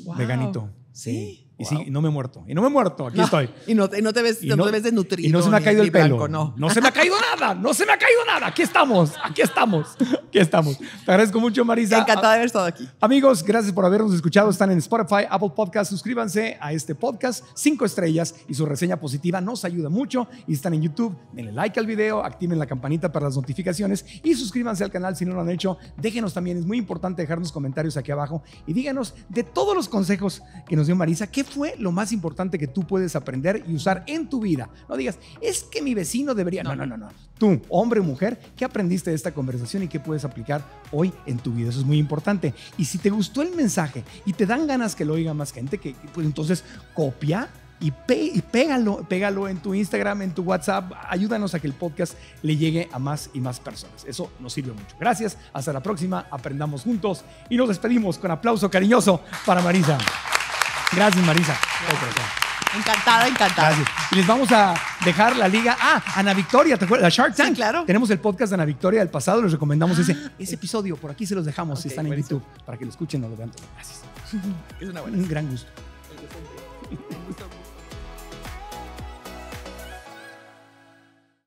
Wow. Veganito. sí. Y sí, no me he muerto. Y no me he muerto, aquí estoy. Y no, te ves, no, ves desnutrido. Y no se me ha caído el pelo. no. se me ha caído nada, no se me ha caído nada. Aquí estamos, aquí estamos, aquí estamos. Te agradezco mucho, Marisa. Encantada de haber estado aquí. Amigos, gracias por habernos escuchado. Están en Spotify, Apple Podcast. Suscríbanse a este podcast, cinco estrellas y su reseña positiva nos ayuda mucho. Y están en YouTube, denle like al video, activen la campanita para las notificaciones y suscríbanse al canal si no lo han hecho. Déjenos también, es muy importante dejarnos comentarios aquí abajo y díganos de todos los consejos que nos dio Marisa, fue lo más importante que tú puedes aprender y usar en tu vida? No digas, es que mi vecino debería. No, no, no, no. Tú, hombre o mujer, ¿qué aprendiste de esta conversación y qué puedes aplicar hoy en tu vida? Eso es muy importante. Y si te gustó el mensaje y te dan ganas que lo oiga más gente, que, pues entonces copia y, pégalo, pégalo en tu Instagram, en tu WhatsApp. Ayúdanos a que el podcast le llegue a más y más personas. Eso nos sirve mucho. Gracias. Hasta la próxima. Aprendamos juntos y nos despedimos con aplauso cariñoso para Marisa. Gracias, Marisa. Encantada, encantada. Gracias. Y les vamos a dejar la liga. Ah, Ana Victoria, ¿te acuerdas? La Shark Tank. claro. Tenemos el podcast de Ana Victoria del pasado. Les recomendamos ah, ese, episodio. Por aquí se los dejamos si están en YouTube para que lo escuchen o lo vean. Gracias. Es una buena. Un gran gusto.